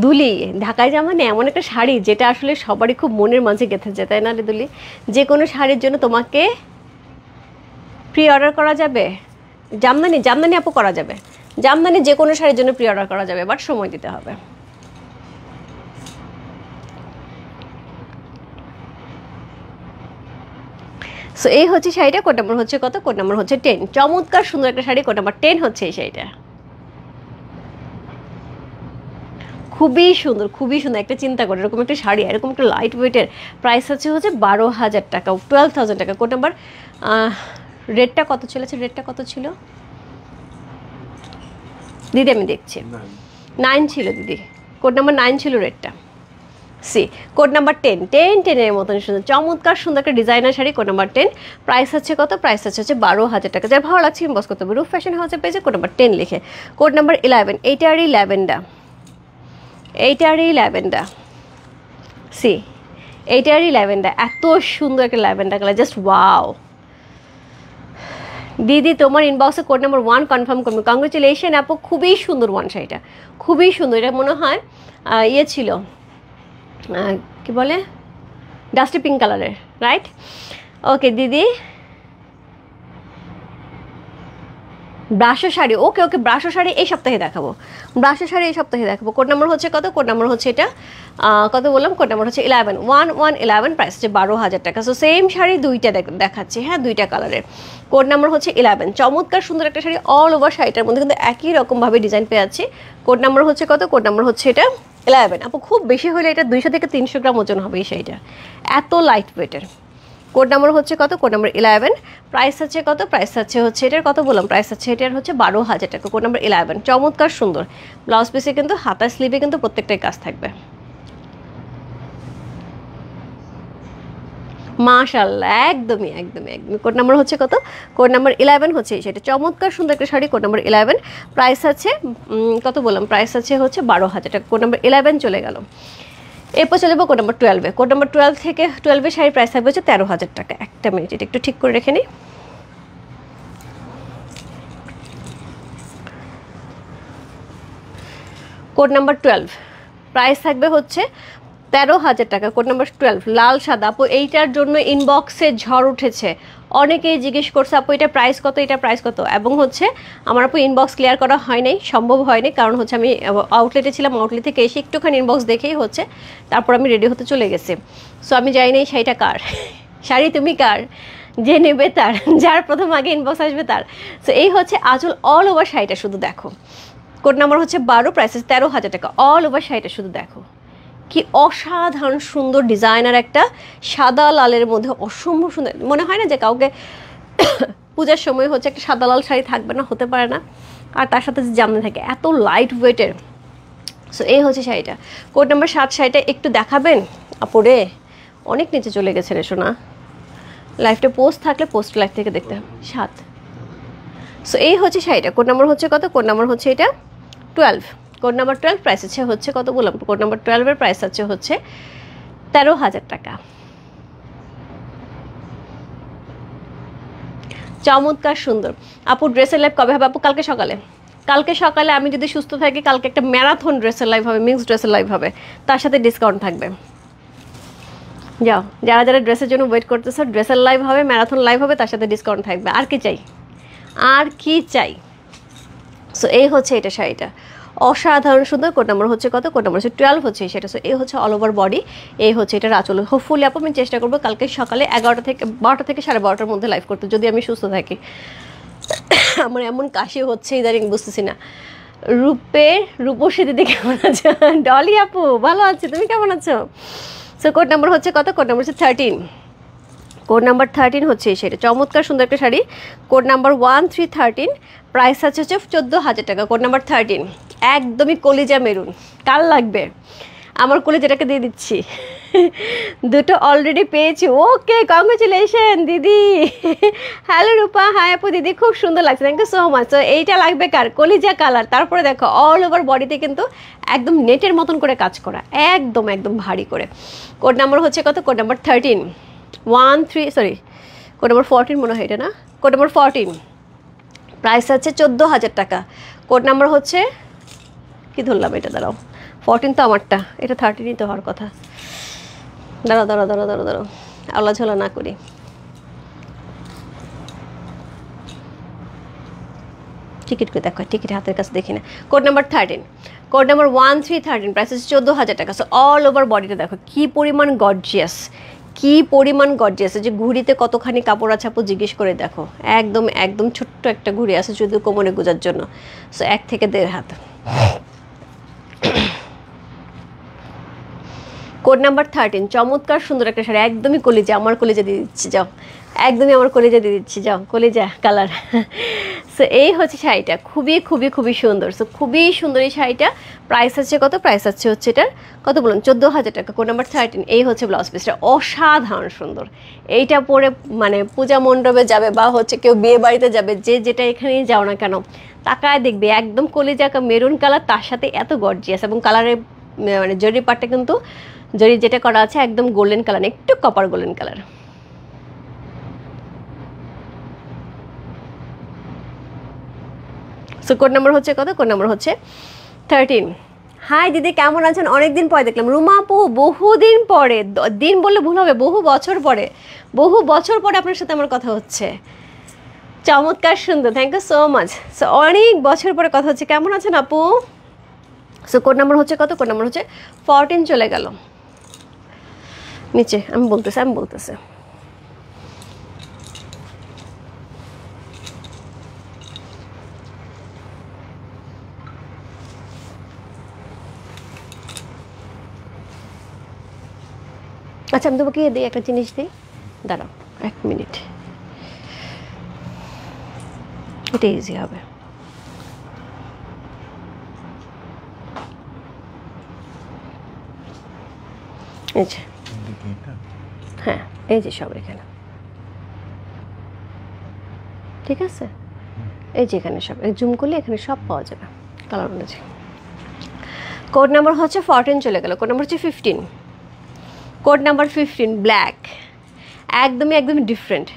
Speaker 1: দুলি ঢাকায় জামানে এমন একটা শাড়ি যেটা আসলে সবারই খুব মনের মাঝে গেঁথেছে তাই না রে দুলি যে কোনো শাড়ির জন্য তোমাকে প্রি অর্ডার করা যাবে জামদানি জামদানি আপু করা যাবে জামদানি যে কোনো শাড়ির জন্য প্রি অর্ডার করা যাবে বাট সময় দিতে হবে সো এই হচ্ছে শাড়িটা কোড নাম্বার হচ্ছে কত কোড নাম্বার হচ্ছে টেন চমৎকার সুন্দর একটা শাড়ি কোড নাম্বার টেন হচ্ছে এই শাড়িটা খুবই সুন্দর খুবই সুন্দর একটা চিন্তা করে এরকম একটা শাড়ি এরকম একটা লাইট ওয়েটের প্রাইস হচ্ছে হচ্ছে বারো হাজার টাকা টুয়েলভ থাউজেন্ড টাকা কোড নাম্বার রেটটা কত ছিল রেটটা আচ্ছা, কত ছিল দিদি আমি দেখছি নাইন ছিল দিদি কোড নাম্বার নাইন ছিল রেটটা সি কোড নাম্বার টেন টেন টেনের মতন সুন্দর চমৎকার সুন্দর একটা designer sari code number ten price হচ্ছে কত প্রাইস হচ্ছে হচ্ছে বারো হাজার টাকা যা ভালো লাগছে ইনবক্স করতে হবে রুফ ফ্যাশন হাউসে পেয়েছে কোড নাম্বার টেন লিখে কোড নাম্বার ইলেভেন এইটারই ইলেভেনটা এইটারই ল্যাভেন্ডার সি এইটারই ল্যাভেন্ডার এত সুন্দর একটা ল্যাভেন্ডার কালার জাস্ট ওয়াও দিদি তোমার ইনবক্সে কোড নাম্বার ওয়ান কনফার্ম করবে কংগ্রেচুলেশন অ্যাপো খুবই সুন্দর ওয়ান শাড়িটা খুবই সুন্দর এটা মনে হয় ইয়ে ছিল কি বলে ডাস্টি পিঙ্ক কালারের রাইট ওকে দিদি ব্রাশো শাড়ি ওকে ওকে ব্রাশো শাড়ি এই সপ্তাহে দেখাবো ব্রাশো শাড়ি এই সপ্তাহে দেখাবো কোড নাম্বার হচ্ছে কত কোড নাম্বার হচ্ছে এটা কত বললাম কোড নাম্বার হচ্ছে eleven one one eleven price হচ্ছে বারো হাজার টাকা সো সেম শাড়ি দুইটা দেখাচ্ছি হ্যাঁ দুইটা কালারের কোড নাম্বার হচ্ছে ইলেভেন চমৎকার সুন্দর একটা শাড়ি অল ওভার শাড়িটার মধ্যে কিন্তু একই রকমভাবে ডিজাইন পেয়ে যাচ্ছে কোড নাম্বার হচ্ছে কত কোড নাম্বার হচ্ছে এটা ইলেভেন আপু খুব বেশি হলে এটা দুইশো থেকে তিনশো গ্রাম ওজন হবে এই শাড়িটা এত লাইট ওয়েটের কোড নাম্বার হচ্ছে কত কোড নাম্বার ইলেভেন প্রাইস আছে কত প্রাইস আছে হচ্ছে এটার কত বললাম প্রাইস আছে এটার হচ্ছে বারো হাজার টাকা কোড নাম্বার ইলেভেন চমৎকার সুন্দর ব্লাউজ পিসে কিন্তু হাতার স্লিভে কিন্তু প্রত্যেকটাই কাজ থাকবে মাশাল্লাহ একদমই একদমই একদমই কোড নাম্বার হচ্ছে কত কোড নাম্বার ইলেভেন হচ্ছে সেটা চমৎকার সুন্দর একটা sari code number eleven price আছে কত বললাম প্রাইস আছে হচ্ছে বারো হাজার টাকা কোড নাম্বার ইলেভেন চলে গেল এরপর চলে যাবো কোড নম্বর টুয়েলভে কোড নম্বর টুয়েলভ থেকে টুয়েলভে শাড়ির প্রাইস থাকবে হচ্ছে তেরো হাজার টাকা একটা মিনিট এটা একটু ঠিক করে রেখে নিই কোড নাম্বার টুয়েলভ প্রাইস থাকবে হচ্ছে তেরো হাজার টাকা কোড নাম্বার টুয়েলভ লাল সাদা আপু এইটার জন্য ইনবক্সে ঝড় উঠেছে অনেকেই জিজ্ঞেস করছে আপু এটা প্রাইস কত এটা প্রাইস কত এবং হচ্ছে আমার আপু ইনবক্স ক্লিয়ার করা হয় নাই সম্ভব হয়নি কারণ হচ্ছে আমি আউটলেটে ছিলাম আউটলেট থেকে এসে একটুখানি ইনবক্স দেখেই হচ্ছে তারপর আমি রেডি হতে চলে গেছি সো আমি যাই নাই শাড়িটা কার শাড়ি তুমি কার যে নেবে তার যার প্রথম আগে ইনবক্স আসবে তার সো এই হচ্ছে আচল অল ওভার শাড়িটা শুধু দেখো কোড নাম্বার হচ্ছে বারো প্রাইসেস তেরো হাজার টাকা অল ওভার শাড়িটা শুধু দেখো কি অসাধারণ সুন্দর ডিজাইনার একটা সাদা লালের মধ্যে অসম্ভব সুন্দর মনে হয় না যে কাউকে পূজার সময় হচ্ছে একটা সাদা লাল শাড়ি থাকবে না হতে পারে না আর তার সাথে যে জামদানি থাকে এত লাইট ওয়েটের সো এই হচ্ছে শাড়িটা কোড নাম্বার সাত শাড়িটা একটু দেখাবেন আপরে অনেক নিচে চলে গেছে রে সোনা লাইফটা পোস্ট থাকলে পোস্ট লাইফ থেকে দেখতে হবে সাত সো এই হচ্ছে শাড়িটা কোড নাম্বার হচ্ছে কত কোড নাম্বার হচ্ছে এটা twelve code number twelve price আছে হচ্ছে কত বললাম কোড নাম্বার টুয়েলভের প্রাইস আছে হচ্ছে তেরো হাজার টাকা চমৎকার সুন্দর আপু ড্রেসের লাইভ কবে হবে আপু কালকে সকালে কালকে সকালে আমি যদি সুস্থ থাকি কালকে একটা ম্যারাথন ড্রেসের লাইভ হবে মিক্সড ড্রেসের লাইভ হবে তার সাথে ডিসকাউন্ট থাকবে যাও যারা যারা ড্রেসের জন্য ওয়েট করতেছে ড্রেসের লাইভ হবে ম্যারাথন লাইভ হবে তার সাথে ডিসকাউন্ট থাকবে আর কি চাই আর কি চাই সো এই হচ্ছে এটা শাড়িটা অসাধারণ সুন্দর কোড নাম্বার হচ্ছে কত কোড নাম্বার হচ্ছে টুয়েলভ হচ্ছে সেটা সো এই হচ্ছে অল ওভার বডি এই হচ্ছে এটা আচল হোপফুলি আপ আমি চেষ্টা করবো কালকে সকালে এগারোটা থেকে বারোটা থেকে সাড়ে বারোটার মধ্যে লাইভ করতে যদি আমি সুস্থ থাকি আমার এমন কাশি হচ্ছে ইদারিং বুঝতেছি না রূপের রূপসী দিদি কেমন আছে ডলি আপু ভালো আছে তুমি কেমন আছো সো কোড নাম্বার হচ্ছে কত কোড নাম্বার হচ্ছে থার্টিন কোড নাম্বার থার্টিন হচ্ছে এই শাড়ি চমৎকার সুন্দর একটা sari code number one three thirteen price আছে হচ্ছে চোদ্দো হাজার টাকা কোড নাম্বার থার্টিন একদমই কলিজা মেরুন কাল লাগবে আমার কলিজাটাকে দিয়ে দিচ্ছি দুটো অলরেডি পেয়েছি ওকে কংগ্রেচুলেশন দিদি হ্যালো রূপা হাই আপু দিদি খুব সুন্দর লাগছে থ্যাংক ইউ সো মাচ তো এইটা লাগবে কার কলিজা কালার তারপরে দেখো অল ওভার বডিতে কিন্তু একদম নেটের মতন করে কাজ করা একদম একদম ভারী করে কোড নাম্বার হচ্ছে কত code number thirteen one three sorry code number fourteen মনে হয় এটা না কোড নম্বর ফোরটিন প্রাইস আছে চোদ্দো হাজার টাকা কোড নাম্বার হচ্ছে কি ধরলাম এটা দাঁড়াও ফোরটিন তো আমারটা এটা থার্টিনই তো হওয়ার কথা দাঁড়াও দাঁড়া দাঁড়া দাঁড়া দাঁড়াও আল্লাহ ঝোলা না করি টিকিট করে দেখো টিকিট হাতের কাছে দেখি না code number thirteen code number one three thirteen price হচ্ছে চোদ্দো হাজার টাকা সো অল ওভার বডিটা দেখো কী পরিমাণ গডজিয়াস কি পরিমাণ গর্জে আছে যে ঘুড়িতে কতখানি কাপড় আছে জিজ্ঞেস করে দেখো একদম একদম ছোট্ট একটা ঘুড়ি আছে শুধু কোমরে গোজার জন্য সো এক থেকে দেড় হাত কোড নাম্বার থার্টিন চমৎকার সুন্দর একটা শাড়ি একদমই কলিজে আমার কলিজে দিয়ে দিচ্ছি যাও একদমই আমার কলেজা দিয়ে দিচ্ছি যাও কলেজা কালার সো এই হচ্ছে শাড়িটা খুবই খুবই খুবই সুন্দর সো খুবই সুন্দর এই শাড়িটা প্রাইস আছে কত প্রাইস আছে হচ্ছে এটার কত বলুন চোদ্দো হাজার টাকা কোড নাম্বার থার্টিন এই হচ্ছে ব্লাউজ পিসটা অসাধারণ সুন্দর এইটা পরে মানে পূজা মণ্ডপে যাবে বা হচ্ছে কেউ বিয়ে বাড়িতে যাবে যে যেটা এখানেই যাও না কেন তাকায় দেখবে একদম কলেজা মেরুন কালার তার সাথে এত গর্জিয়াস এবং কালারের মানে জরির পাটটা কিন্তু জরির যেটা করা আছে একদম গোল্ডেন কালার একটু copper golden colour so code number হচ্ছে কত কোড নাম্বার হচ্ছে থার্টিন হাই দিদি কেমন আছেন অনেকদিন পরে দেখলাম রুমা আপু বহুদিন পরে দিন বললে ভুল হবে বহু বছর পরে বহু বছর পরে আপনার সাথে আমার কথা হচ্ছে চমৎকার সুন্দর thank you so much so অনেক বছর পরে কথা হচ্ছে কেমন আছেন আপু সো কোড নাম্বার হচ্ছে কত কোড নাম্বার হচ্ছে ফরটিন চলে গেল নিচে আমি বলতেছি আমি বলতেছি আচ্ছা আমি তোমাকে দিই একটা জিনিস দিই দাঁড়াও এক মিনিট এটা ইজি হবে হ্যাঁ এই যে সব এখানে ঠিক আছে এই যে এখানে সব জুম করলে এখানে সব পাওয়া যাবে কালার অনুযায়ী কোড নাম্বার হচ্ছে ফরটিন চলে গেল কোড নাম্বার হচ্ছে fifteen code number fifteen black একদমই একদম ডিফারেন্ট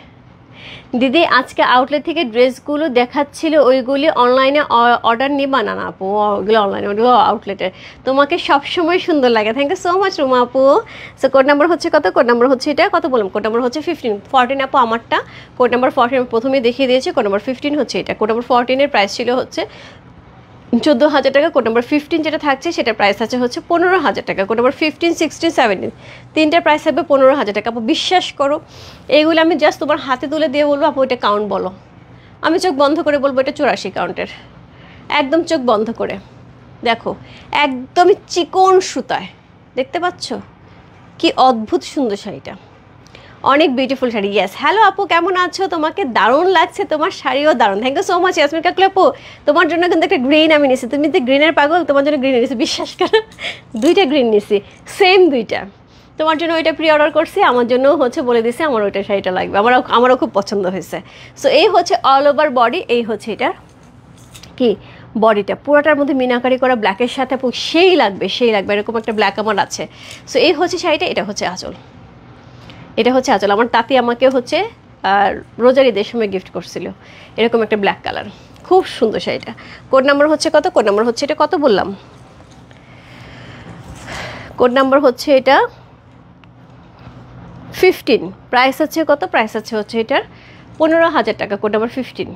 Speaker 1: দিদি আজকে আউটলেট থেকে ড্রেসগুলো দেখাচ্ছিল ওইগুলি অনলাইনে অর্ডার নেবা না না আপু ওগুলো অনলাইনে ওগুলো আউটলেটে তোমাকে সবসময় সুন্দর লাগে thank you so much Ruma আপু সো কোড নাম্বার হচ্ছে কত কোড নাম্বার হচ্ছে এটা কত বললাম কোড নাম্বার হচ্ছে ফিফটিন ফর্টিন আপু আমারটা কোড নাম্বার ফর্টিন প্রথমে দেখিয়ে দিয়েছে কোড নাম্বার ফিফটিন হচ্ছে এটা কোড নাম্বার ফর্টিনের প্রাইস ছিল হচ্ছে চোদ্দো হাজার টাকা কোড নম্বর ফিফটিন যেটা থাকছে সেটা প্রাইস আছে হচ্ছে পনেরো হাজার টাকা কোড নম্বর ফিফটিন সিক্সটিন সেভেন্টিন তিনটার প্রাইস থাকবে পনেরো হাজার টাকা আপু বিশ্বাস করো এইগুলো আমি জাস্ট তোমার হাতে তুলে দিয়ে বলবো আপু এটা কাউন্ট বলো আমি চোখ বন্ধ করে বলবো এটা চুরাশি কাউন্টের একদম চোখ বন্ধ করে দেখো একদমই চিকন সুতায় দেখতে পাচ্ছ কি অদ্ভুত সুন্দর শাড়িটা অনেক বিউটিফুল শাড়ি ইয়াস হ্যালো আপু কেমন আছো তোমাকে দারুণ লাগছে তোমার শাড়িও দারুণ thank you so much Yasmin কাকু আপু তোমার জন্য কিন্তু একটা গ্রিন আমি নিয়েছি তুমি তো গ্রিনের পাগল তোমার জন্য গ্রিন নিয়েছি বিশ্বাস করো দুইটা গ্রিন নিয়েছি সেম দুইটা তোমার জন্য ওইটা প্রি অর্ডার করছি আমার জন্য হচ্ছে বলে দিছে আমার ওইটা শাড়িটা লাগবে আমারও আমারও খুব পছন্দ হয়েছে সো এই হচ্ছে অল ওভার বডি এই হচ্ছে এটা কি বডিটা পুরোটার মধ্যে মিনাকারি করা ব্ল্যাকের সাথে সেই লাগবে সেই লাগবে এরকম একটা ব্ল্যাক আমার আছে সো এই হচ্ছে শাড়িটা এটা হচ্ছে আচল এটা হচ্ছে আঁচল আমার তাঁতি আমাকে হচ্ছে আর রোজার ঈদের সময় গিফট করছিল এরকম একটা ব্ল্যাক কালার খুব সুন্দর শাড়িটা কোড নাম্বার হচ্ছে কত কোড নাম্বার হচ্ছে এটা কত বললাম কোড নাম্বার হচ্ছে এটা ফিফটিন প্রাইস আছে কত প্রাইস আছে হচ্ছে এটার পনেরো হাজার টাকা কোড নাম্বার ফিফটিন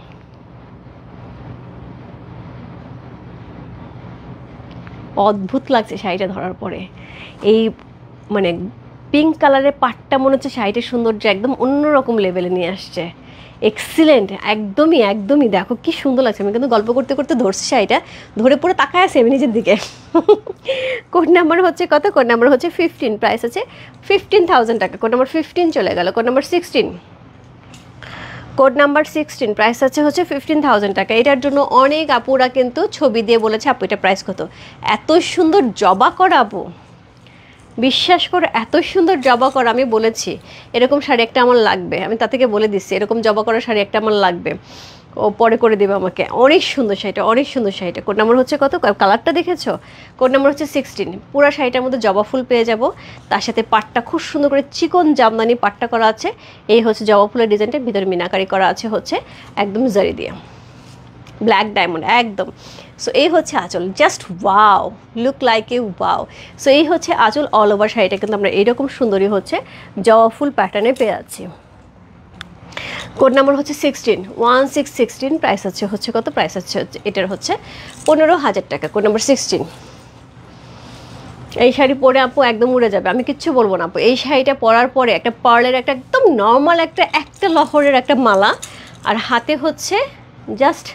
Speaker 1: অদ্ভুত লাগছে শাড়িটা ধরার পরে এই মানে পিঙ্ক কালারের পাটটা মনে হচ্ছে শাড়িটার সৌন্দর্য একদম অন্যরকম লেভেলে নিয়ে আসছে এক্সিলেন্ট একদমই একদমই দেখো কি সুন্দর লাগছে আমি কিন্তু গল্প করতে করতে ধরছি শাড়িটা ধরে পড়ে তাকায় আছে আমি নিজের দিকে কোড নাম্বার হচ্ছে কত কোড নাম্বার হচ্ছে ফিফটিন প্রাইস আছে ফিফটিন থাউজেন্ড টাকা কোড নাম্বার ফিফটিন চলে গেল code number sixteen code number sixteen price আছে হচ্ছে ফিফটিন থাউজেন্ড টাকা এটার জন্য অনেক আপুরা কিন্তু ছবি দিয়ে বলেছে আপু এটা প্রাইস কত এত সুন্দর জবা আপু বিশ্বাস করে এত সুন্দর জবা করা আমি বলেছি এরকম শাড়ি একটা আমার লাগবে আমি তা থেকে বলে দিচ্ছি এরকম জবা করা শাড়ি একটা আমার লাগবে ও পরে করে দেবে আমাকে অনেক সুন্দর শাড়িটা অনেক সুন্দর শাড়িটা কোড নাম্বার হচ্ছে কত কালারটা দেখেছো কোড নাম্বার হচ্ছে সিক্সটিন পুরা শাড়িটার মধ্যে জবা ফুল পেয়ে যাব তার সাথে পাটটা খুব সুন্দর করে চিকন জামদানি পাটটা করা আছে এই হচ্ছে জবা ফুলের ডিজাইনটা ভিতরে মিনাকারি করা আছে হচ্ছে একদম জারি দিয়ে ব্ল্যাক ডায়মন্ড একদম সো এই হচ্ছে আঁচল just wow look like a wow so এই হচ্ছে আঁচল অল ওভার শাড়িটা কিন্তু আমরা এইরকম সুন্দরই হচ্ছে জবা ফুল প্যাটার্নে পেয়ে যাচ্ছি কোড নাম্বার হচ্ছে sixteen one six sixteen price হচ্ছে হচ্ছে কত প্রাইস হচ্ছে এটার হচ্ছে পনেরো হাজার টাকা কোড নাম্বার সিক্সটিন এই শাড়ি পরে আপু একদম উড়ে যাবে আমি কিচ্ছু বলবো না আপু এই শাড়িটা পরার পরে একটা পার্লের একটা একদম নর্মাল একটা একটা লহরের একটা মালা আর হাতে হচ্ছে জাস্ট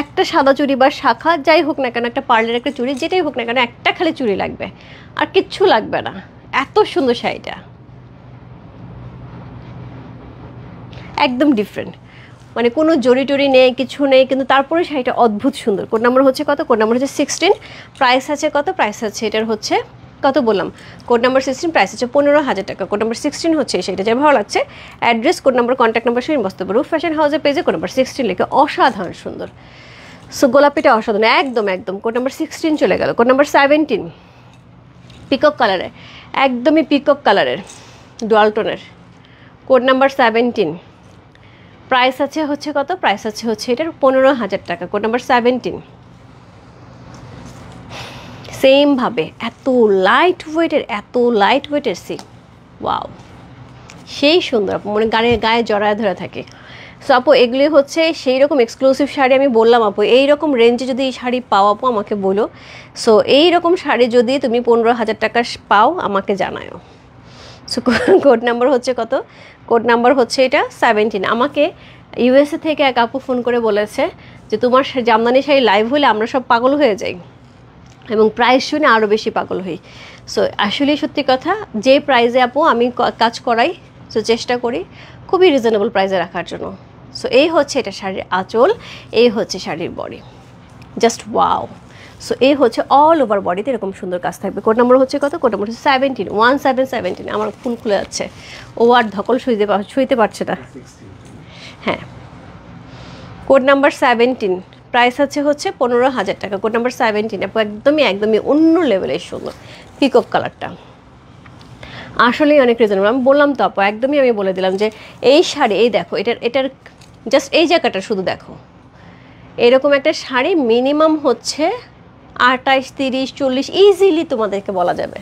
Speaker 1: একটা সাদা চুড়ি বা শাখা যাই হোক না কেন একটা পার্লের একটা চুড়ি যেটাই হোক না কেন একটা খালি চুড়ি লাগবে আর কিচ্ছু লাগবে না এত সুন্দর শাড়িটা একদম ডিফারেন্ট মানে কোনো জড়ি টরি নেই কিছু নেই কিন্তু তারপরে শাড়িটা অদ্ভুত সুন্দর কোন নাম্বার হচ্ছে কত কোন নাম্বার হচ্ছে সিক্সটিন প্রাইস আছে কত প্রাইস আছে এটার হচ্ছে কত বললাম কোড নাম্বার সিক্সটিন প্রাইস হচ্ছে পনেরো হাজার টাকা কোড নাম্বার সিক্সটিন হচ্ছে সেটা যে ভালো লাগছে address code number contact number সেই বস্তব রুফ ফ্যাশন হাউসের পেজে কোড নাম্বার সিক্সটিন লিখে অসাধারণ সুন্দর সো গোলাপিটা অসাধারণ একদম একদম কোড নাম্বার সিক্সটিন চলে গেল কোড নাম্বার সেভেন্টিন পিকক কালারের একদমই পিকক কালারের ডোয়ালটনের কোড নাম্বার সেভেন্টিন প্রাইস আছে হচ্ছে কত প্রাইস আছে হচ্ছে এটার পনেরো হাজার টাকা কোড নাম্বার সেভেন্টিন সেমভাবে এত লাইট ওয়েটের এত লাইট ওয়েটের সি ওয়াও সেই সুন্দর মানে গানের গায়ে জড়ায় ধরে থাকে সো আপু এগুলি হচ্ছে সেই রকম এক্সক্লুসিভ শাড়ি আমি বললাম আপু এই রকম রেঞ্জে যদি এই শাড়ি পাও আপু আমাকে বলো সো এই রকম শাড়ি যদি তুমি পনেরো হাজার টাকা পাও আমাকে জানায়ও সো কোড নাম্বার হচ্ছে কত কোড নাম্বার হচ্ছে এটা সেভেন্টিন আমাকে ইউএসএ থেকে এক আপু ফোন করে বলেছে যে তোমার জামদানি শাড়ি লাইভ হলে আমরা সব পাগল হয়ে যাই এবং প্রাইস শুনে আরও বেশি পাগল হই সো আসলে সত্যি কথা যে প্রাইজে আপু আমি কাজ করাই সো চেষ্টা করি খুবই রিজনেবল প্রাইজে রাখার জন্য সো এই হচ্ছে এটা শাড়ির আঁচল এই হচ্ছে শাড়ির বডি জাস্ট ওয়াও সো এই হচ্ছে অল ওভার বডিতে এরকম সুন্দর কাজ থাকবে কোড নম্বর হচ্ছে কত কোড নম্বর হচ্ছে সেভেন্টিন ওয়ান সেভেন সেভেন্টিন আমার ফুল খুলে যাচ্ছে ও আর ধকল শুইতে শুইতে পারছে না হ্যাঁ কোড নাম্বার সেভেন্টিন প্রাইস আছে হচ্ছে পনেরো হাজার টাকা কোড নাম্বার সেভেন্টিন আপু একদমই একদমই অন্য লেভেলের সুন্দর পিকক কালারটা আসলেই অনেক রিজন আমি বললাম তো আপু একদমই আমি বলে দিলাম যে এই শাড়ি এই দেখো এটার এটার জাস্ট এই জায়গাটা শুধু দেখো এরকম একটা শাড়ি মিনিমাম হচ্ছে আটাইশ তিরিশ চল্লিশ ইজিলি তোমাদেরকে বলা যাবে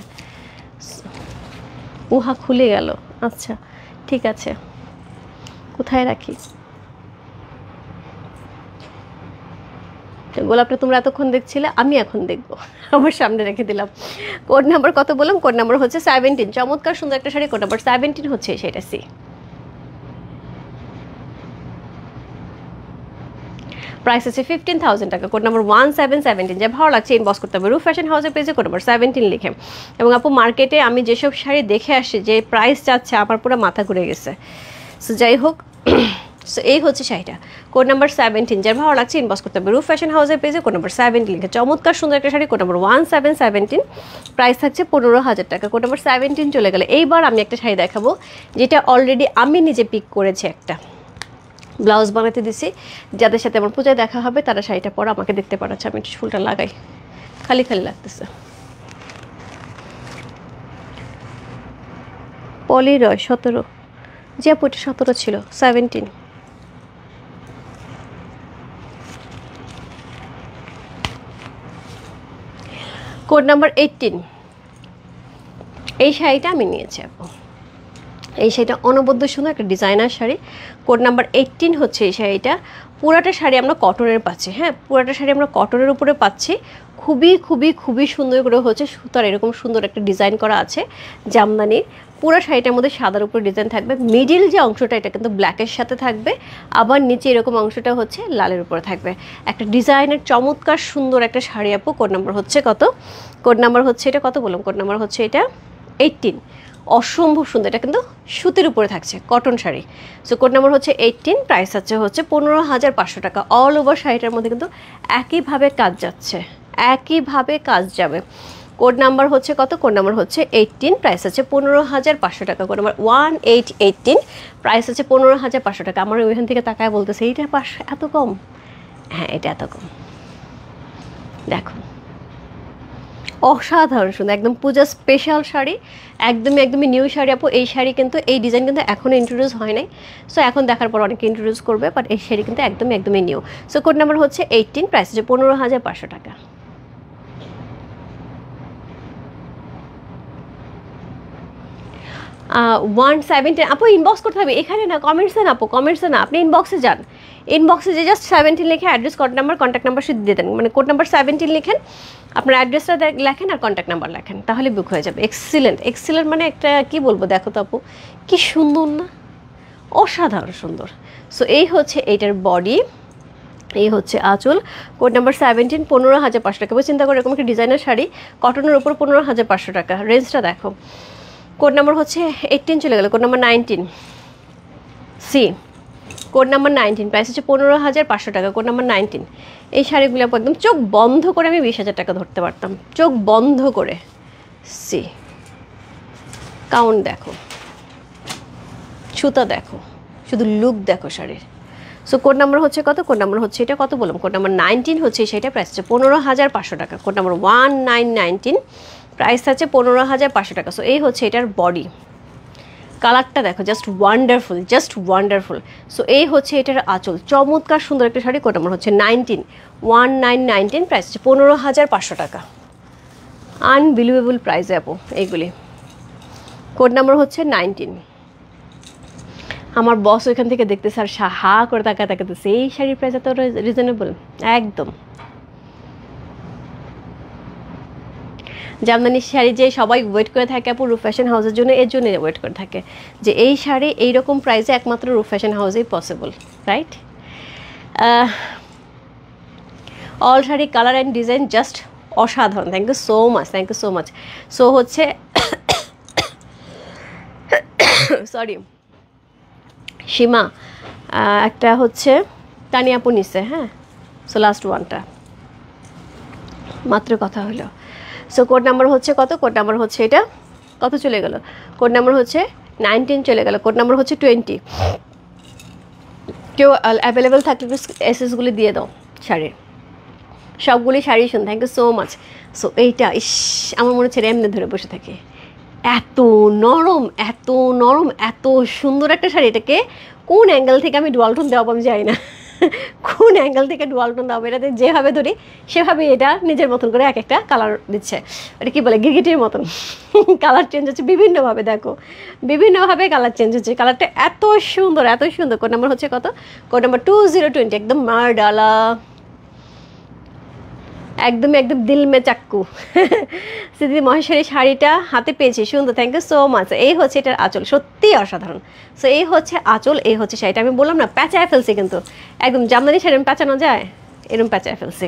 Speaker 1: উহা খুলে গেল আচ্ছা ঠিক আছে কোথায় রাখি গোলাপটা তোমরা এতক্ষণ দেখছিলে আমি এখন দেখবো আমার সামনে রেখে দিলাম কোড নাম্বার কত বললাম কোড নাম্বার হচ্ছে সেভেন্টিন চমৎকার সুন্দর একটা শাড়ি কোড নাম্বার সেভেন্টিন হচ্ছে সেটা সি প্রাইস আছে ফিফটিন থাউজেন্ড টাকা code number one seven seventeen যা ভালো লাগছে ইনবক্স করতে হবে রুফ ফ্যাশন হাউসের পেজে কোড নাম্বার সেভেন্টিন লিখে এবং আপু মার্কেটে আমি যেসব শাড়ি দেখে আসি যে প্রাইস চাচ্ছে আমার পুরো মাথা ঘুরে গেছে সো যাই হোক সো এই হচ্ছে শাড়িটা কোড নাম্বার সেভেন্টিন যার ভালো লাগছে ইনবক্স করতে হবে রুফ ফ্যাশন হাউসের পেজে কোড নাম্বার সেভেন্টিন লিখে চমৎকার সুন্দর একটা sari code number one seven seventeen price থাকছে পনেরো হাজার টাকা কোড নাম্বার সেভেন্টিন চলে গেলে এইবার আমি একটা শাড়ি দেখাবো যেটা অলরেডি আমি নিজে পিক করেছি একটা ব্লাউজ বানাতে দিছি যাদের সাথে আমার পূজায় দেখা হবে তারা শাড়িটা পরে আমাকে দেখতে পারাচ্ছে আমি একটু ফুলটা লাগাই খালি খালি লাগতেছে পলি রয় সতেরো যে আপুটি সতেরো ছিল সেভেন্টিন কোড নাম্বার এইটিন এই শাড়িটা আমি নিয়েছি আপু এই শাড়িটা অনবদ্য সুন্দর একটা designer sari code number eighteen হচ্ছে এই শাড়িটা পুরাটা শাড়ি আমরা কটনের পাচ্ছি হ্যাঁ পুরাটা শাড়ি আমরা কটনের উপরে পাচ্ছি খুবই খুবই খুবই সুন্দর করে হচ্ছে সুতার এরকম সুন্দর একটা ডিজাইন করা আছে জামদানির পুরো শাড়িটার মধ্যে সাদার উপরে ডিজাইন থাকবে মিডিল যে অংশটা এটা কিন্তু ব্ল্যাকের সাথে থাকবে আবার নিচে এরকম অংশটা হচ্ছে লালের উপরে থাকবে একটা ডিজাইনের চমৎকার সুন্দর একটা শাড়ি আপু কোড নাম্বার হচ্ছে কত কোড নাম্বার হচ্ছে এটা কত বললাম কোড নাম্বার হচ্ছে এটা এইটিন অসম্ভব সুন্দর এটা কিন্তু সুতির উপরে থাকছে cotton sari so code number হচ্ছে এইটিন প্রাইস আছে হচ্ছে পনেরো হাজার পাঁচশো টাকা অল ওভার শাড়িটার মধ্যে কিন্তু একইভাবে কাজ যাচ্ছে একইভাবে কাজ যাবে কোড নাম্বার হচ্ছে কত কোড নাম্বার হচ্ছে এইটিন প্রাইস আছে পনেরো হাজার পাঁচশো টাকা code number one eight eighteen price আছে পনেরো হাজার পাঁচশো টাকা আমার ওইখান থেকে তাকায় বলতেছে এইটা পাঁচশো এত কম হ্যাঁ এটা এত কম দেখো অসাধারণ সুন্দর একদম পূজা স্পেশাল শাড়ি একদমই একদমই নিউ শাড়ি আপু এই শাড়ি কিন্তু এই ডিজাইন কিন্তু এখনও ইন্ট্রোডিউস হয় নাই সো এখন দেখার পর অনেকে ইন্ট্রোডিউস করবে বাট এই শাড়ি কিন্তু একদমই একদমই নিউ সো কোড নাম্বার হচ্ছে এইটিন প্রাইস হচ্ছে পনেরো হাজার পাঁচশো টাকা ওয়ান সেভেন্টিন আপু ইনবক্স করতে হবে এখানে না কমেন্টসে না আপু কমেন্টসে না আপনি ইনবক্সে যান ইনবক্সে যে জাস্ট সেভেন্টিন লিখে address code number contact number সে দিয়ে দেন মানে কোড নাম্বার সেভেন্টিন লিখেন আপনার অ্যাড্রেসটা লেখেন আর কন্ট্যাক্ট নাম্বার লেখেন তাহলে বুক হয়ে যাবে এক্সিলেন্ট এক্সিলেন্ট মানে একটা কি বলবো দেখো তো আপু কি সুন্দর না অসাধারণ সুন্দর সো এই হচ্ছে এইটার বডি এই হচ্ছে আঁচল কোড নাম্বার সেভেন্টিন পনেরো হাজার পাঁচশো টাকা চিন্তা করে এরকম একটা ডিজাইনার শাড়ি কটনের উপর পনেরো হাজার পাঁচশো টাকা রেঞ্জটা দেখো কোড নাম্বার হচ্ছে এইটিন চলে গেল code number nineteen see code number nineteen price হচ্ছে পনেরো হাজার পাঁচশো টাকা কোড নাম্বার নাইনটিন এই শাড়িগুলো একদম চোখ বন্ধ করে আমি বিশ হাজার টাকা ধরতে পারতাম চোখ বন্ধ করে সি কাউন্ট দেখো সুতা দেখো শুধু লুক দেখো শাড়ির সো কোড নাম্বার হচ্ছে কত কোড নাম্বার হচ্ছে এটা কত বললাম কোড নাম্বার নাইনটিন হচ্ছে সেটা প্রাইস হচ্ছে পনেরো হাজার পাঁচশো টাকা code number one nine nineteen price আছে পনেরো হাজার পাঁচশো টাকা সো এই হচ্ছে এটার বডি কালারটা দেখো just wonderful just wonderful so এই হচ্ছে এটার আঁচল চমৎকার সুন্দর একটা শাড়ি কোট নম্বর হচ্ছে nineteen one nine nineteen price হচ্ছে পনেরো হাজার পাঁচশো টাকা আনবিলিভেবল প্রাইস অ্যাপো এইগুলি কোড নাম্বার হচ্ছে নাইনটিন আমার বস ওইখান থেকে দেখতেছে আর হা করে তাকা তাকাতেছে এই শাড়ির প্রাইস এত রিজনেবল একদম জামদানি শাড়ি যে সবাই ওয়েট করে থাকে আপু রুফ ফ্যাশন হাউসের জন্য এর জন্য ওয়েট করে থাকে যে এই শাড়ি এই রকম প্রাইসে একমাত্র রুফ ফ্যাশন হাউসেই possible right all sari colour and design just অসাধারণ thank you so much thank you so much so হচ্ছে সরি সীমা একটা হচ্ছে তানিয়াপু নিছে হ্যাঁ সো লাস্ট ওয়ানটা মাত্র কথা হলো সো কোড নাম্বার হচ্ছে কত কোড নাম্বার হচ্ছে এটা কত চলে গেল কোড নাম্বার হচ্ছে নাইনটিন চলে গেল কোড নাম্বার হচ্ছে টোয়েন্টি কেউ অ্যাভেলেবেল থাকলে এসেসগুলি দিয়ে দাও শাড়ির সবগুলি শাড়ি শুন thank you so much so এইটা ইস আমার মনে হচ্ছে এমনি ধরে বসে থাকে এত নরম এত নরম এত সুন্দর একটা শাড়ি এটাকে কোন অ্যাঙ্গেল থেকে আমি টোন দেওয়া আমি যাই না কোন অ্যাঙ্গেল থেকে ডুয়াল টোন দাও এটাতে যেভাবে ধরি সেভাবে এটা নিজের মতন করে এক একটা কালার দিচ্ছে এটা কি বলে গিগিটির মতন কালার চেঞ্জ হচ্ছে বিভিন্নভাবে দেখো বিভিন্নভাবে কালার চেঞ্জ হচ্ছে কালারটা এত সুন্দর এত সুন্দর কোড নাম্বার হচ্ছে কত code number two zero twenty একদম ডালা একদম একদম দিল মে চাক্কু সিদি মহেশ্বরী শাড়িটা হাতে পেয়েছি সুন্দর থ্যাংক ইউ সো মাচ এই হচ্ছে এটার আঁচল সত্যিই অসাধারণ সো এই হচ্ছে আঁচল এই হচ্ছে শাড়িটা আমি বললাম না প্যাঁচায় ফেলছি কিন্তু একদম জামদানি শাড়ি প্যাঁচানো যায় এরম প্যাঁচায় ফেলছে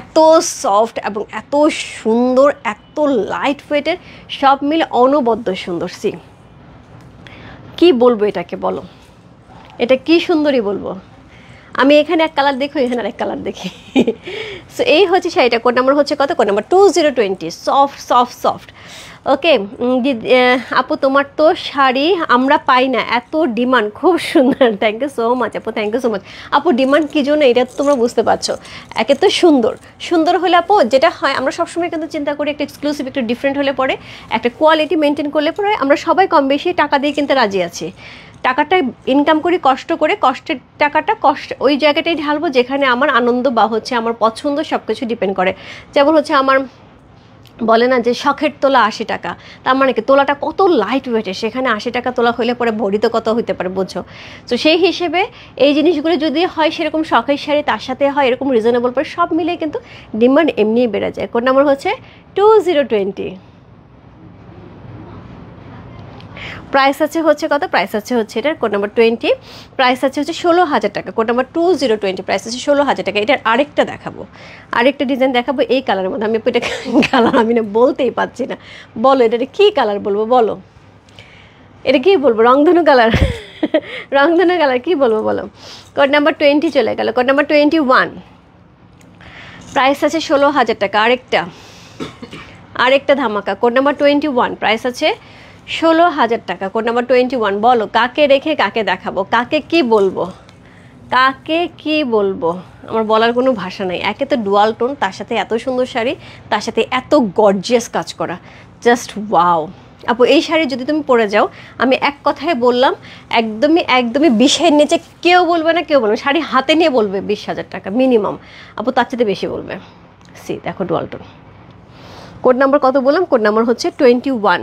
Speaker 1: এত সফট এবং এত সুন্দর এত লাইট ওয়েটের সব মিলে অনবদ্য সুন্দর সি কি বলবো এটাকে বলো এটা কি সুন্দরী বলবো আমি এখানে এক কালার দেখো এখানে আরেক কালার দেখি সো এই হচ্ছে শাড়িটা কোড নাম্বার হচ্ছে কত code number two zero twenty soft soft soft okay আপু তোমার তো শাড়ি আমরা পাই না এত ডিমান্ড খুব সুন্দর থ্যাংক ইউ সো মাচ আপু থ্যাংক ইউ সো মাচ আপু ডিমান্ড কী জন্য এটা তোমরা বুঝতে পারছো একে তো সুন্দর সুন্দর হলে আপু যেটা হয় আমরা সবসময় কিন্তু চিন্তা করি একটা এক্সক্লুসিভ একটু ডিফারেন্ট হলে পরে একটা কোয়ালিটি মেনটেন করলে পরে আমরা সবাই কম বেশি টাকা দিয়ে কিন্তু রাজি আছি টাকাটা ইনকাম করি কষ্ট করে কষ্টের টাকাটা কষ্ট ওই জায়গাটাই ঢালবো যেখানে আমার আনন্দ বা হচ্ছে আমার পছন্দ সব কিছু ডিপেন্ড করে যেমন হচ্ছে আমার বলে না যে শখের তোলা আশি টাকা তার মানে কি তোলাটা কত লাইট ওয়েটে সেখানে আশি টাকা তোলা হইলে পরে ভরিত কত হইতে পারে বোঝো তো সেই হিসেবে এই জিনিসগুলো যদি হয় সেরকম শখের শাড়ি তার সাথে হয় এরকম রিজনেবল পরে সব মিলে কিন্তু ডিমান্ড এমনিই বেড়ে যায় কোন নম্বর হচ্ছে টু জিরো টোয়েন্টি প্রাইস আছে হচ্ছে কত প্রাইস আছে হচ্ছে এটার কোড নাম্বার টোয়েন্টি প্রাইস আছে হচ্ছে ষোলো হাজার টাকা code number two zero twenty price আছে ষোলো হাজার টাকা এটার আরেকটা দেখাবো আরেকটা ডিজাইন দেখাবো এই কালারের মধ্যে আমি এটা কালার আমি না বলতেই পারছি না বলো এটা কী কালার বলবো বলো এটা কী বলবো রংধনু কালার রংধনু কালার কী বলবো বলো কোড নাম্বার টোয়েন্টি চলে গেল code number twenty one price আছে ষোলো হাজার টাকা আরেকটা আরেকটা ধামাকা code number twenty one price আছে ষোলো হাজার টাকা কোড নাম্বার টোয়েন্টি ওয়ান বলো কাকে রেখে কাকে দেখাবো কাকে কি বলবো কাকে কি বলবো আমার বলার কোনো ভাষা নাই একে তো ডুয়াল টোন তার সাথে এত সুন্দর শাড়ি তার সাথে এত গর্জিয়াস কাজ করা জাস্ট ওয়াও আপু এই শাড়ি যদি তুমি পরে যাও আমি এক কথায় বললাম একদমই একদমই বিশের নিচে কেউ বলবে না কেউ বলবে শাড়ি হাতে নিয়ে বলবে বিশ হাজার টাকা মিনিমাম আপু তার চাইতে বেশি বলবে সি দেখো ডুয়াল টোন কোড নাম্বার কত বললাম কোড নাম্বার হচ্ছে twenty one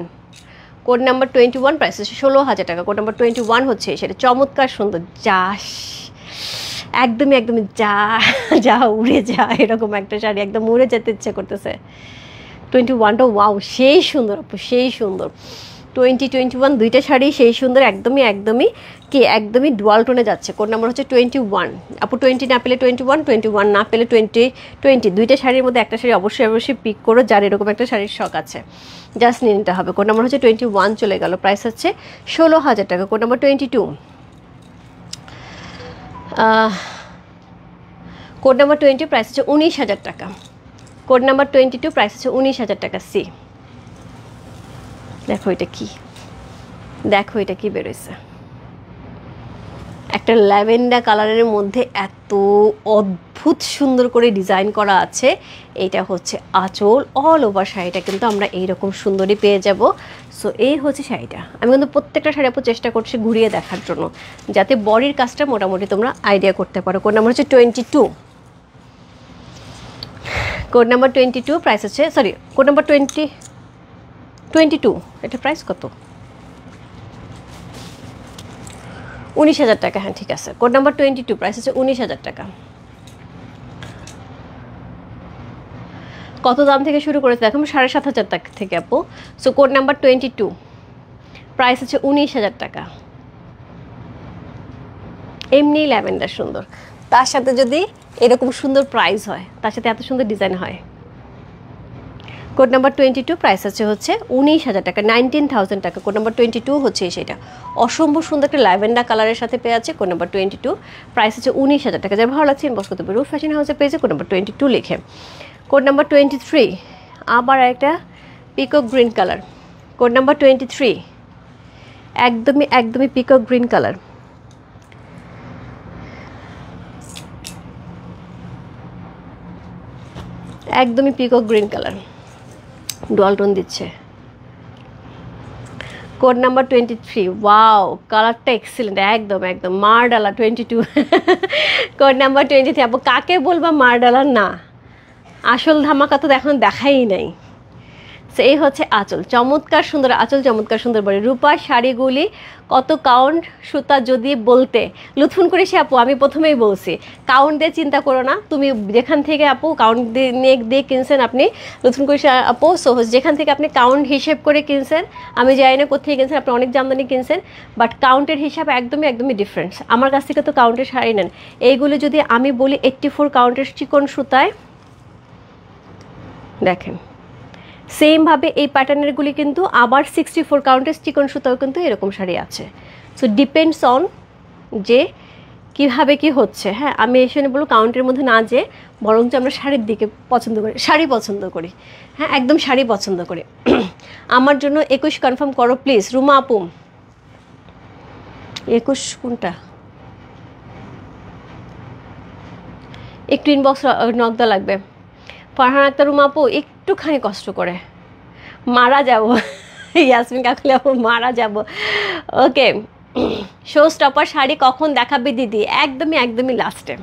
Speaker 1: code number twenty one price হচ্ছে ষোলো হাজার টাকা কোড নাম্বার টোয়েন্টি ওয়ান হচ্ছে সেটা চমৎকার সুন্দর যাস একদমই একদমই যা যা উড়ে যা এরকম একটা শাড়ি একদম উড়ে যেতে ইচ্ছে করতেছে টোয়েন্টি ওয়ানটা ওয়াও সেই সুন্দর আপু সেই সুন্দর টোয়েন্টি টোয়েন্টি ওয়ান দুইটা শাড়ি সেই সুন্দর একদমই একদমই কি একদমই ডুয়াল টোনে যাচ্ছে কোন নাম্বার হচ্ছে টোয়েন্টি ওয়ান আপু টোয়েন্টি না পেলে টোয়েন্টি ওয়ান টোয়েন্টি ওয়ান না পেলে টোয়েন্টি টোয়েন্টি দুইটা শাড়ির মধ্যে একটা শাড়ি অবশ্যই অবশ্যই পিক করো যার এরকম একটা শাড়ির শখ আছে জাস্ট নিয়ে নিতে হবে কোন নাম্বার হচ্ছে টোয়েন্টি ওয়ান চলে গেল প্রাইস হচ্ছে ষোলো হাজার টাকা কোন number twenty two code number twenty price হচ্ছে উনিশ হাজার টাকা code number twenty two price হচ্ছে উনিশ হাজার টাকা সি দেখো এটা কি দেখো এটা কি বেরোইছে একটা ল্যাভেন্ডার কালারের মধ্যে এত অদ্ভুত সুন্দর করে ডিজাইন করা আছে এটা হচ্ছে আঁচল অল ওভার শাড়িটা কিন্তু আমরা এইরকম সুন্দরই পেয়ে যাব সো এই হচ্ছে শাড়িটা আমি কিন্তু প্রত্যেকটা শাড়ি আপু চেষ্টা করছি ঘুরিয়ে দেখার জন্য যাতে বডির কাজটা মোটামুটি তোমরা আইডিয়া করতে পারো কোন নাম্বার হচ্ছে twenty two code number twenty two price হচ্ছে sorry code number twenty twenty two এটা প্রাইস কত উনিশ হাজার টাকা হ্যাঁ ঠিক আছে code number twenty two price আছে উনিশ হাজার টাকা কত দাম থেকে শুরু করেছে দেখো সাড়ে সাত হাজার টাকা থেকে আপু so code number twenty two price আছে উনিশ হাজার টাকা এমনি ল্যাভেন্ডার সুন্দর তার সাথে যদি এরকম সুন্দর প্রাইস হয় তার সাথে এত সুন্দর ডিজাইন হয় code number twenty two price আছে হচ্ছে উনিশ হাজার টাকা নাইনটিন থাউজেন্ড টাকা কোড নাম্বার টোয়েন্টি টু হচ্ছে সেটা অসম্ভব সুন্দর একটা ল্যাভেন্ডার কালারের সাথে পেয়ে আছে code number twenty two price আছে উনিশ হাজার টাকা যার ভালো লাগছে ইনবক্স করতে রুফ ফ্যাশন হাউসে পেয়েছে কোড নাম্বার টোয়েন্টি টু লিখে কোড নাম্বার টোয়েন্টি থ্রি আবার একটা peacock green colour code number twenty three একদমই একদমই পিকক গ্রিন কালার একদমই পিকক গ্রিন কালার ডলটন দিচ্ছে code number twenty three wow কালারটা এক্সেলেন্ট একদম একদম মারডালা twenty two code number twenty three আপু কাকে বলবা মারডালা না আসল ধামাকা তো এখন দেখাই নাই সো এই হচ্ছে আঁচল চমৎকার সুন্দর আঁচল চমৎকার সুন্দর বলে রূপা শাড়িগুলি কত কাউন্ট সুতা যদি বলতে লুথুন করে সে আপু আমি প্রথমেই বলছি কাউন্ট দিয়ে চিন্তা করো না তুমি যেখান থেকে আপু কাউন্ট দিয়ে দিয়ে কিনছেন আপনি লুথুন করে আপু সো যেখান থেকে আপনি কাউন্ট হিসেব করে কিনছেন আমি যাই না কোথায় কিনছেন আপনি অনেক জামদানি কিনছেন বাট কাউন্টের হিসাব একদমই একদমই ডিফারেন্স আমার কাছ থেকে তো কাউন্টের শাড়ি নেন এইগুলো যদি আমি বলি এইট্টি ফোর কাউন্টের চিকন সুতায় দেখেন সেমভাবে এই প্যাটার্নেরগুলি কিন্তু আবার সিক্সটি ফোর কাউন্টের চিকন সুতাও কিন্তু এরকম শাড়ি আছে সো ডিপেন্ডস অন যে কিভাবে কি হচ্ছে হ্যাঁ আমি এসে বলবো কাউন্টের মধ্যে না যে বরঞ্চ আমরা শাড়ির দিকে পছন্দ করি শাড়ি পছন্দ করি হ্যাঁ একদম শাড়ি পছন্দ করি আমার জন্য একুশ কনফার্ম করো প্লিজ রুমা আপুম একুশ কোনটা একটু ইনবক্স নকদা লাগবে ফারহান আক্তার আপু একটুখানি কষ্ট করে মারা যাব ইয়াসমিন কাকলি আপু মারা যাব ওকে শো স্টপার শাড়ি কখন দেখাবে দিদি একদমই একদমই লাস্টে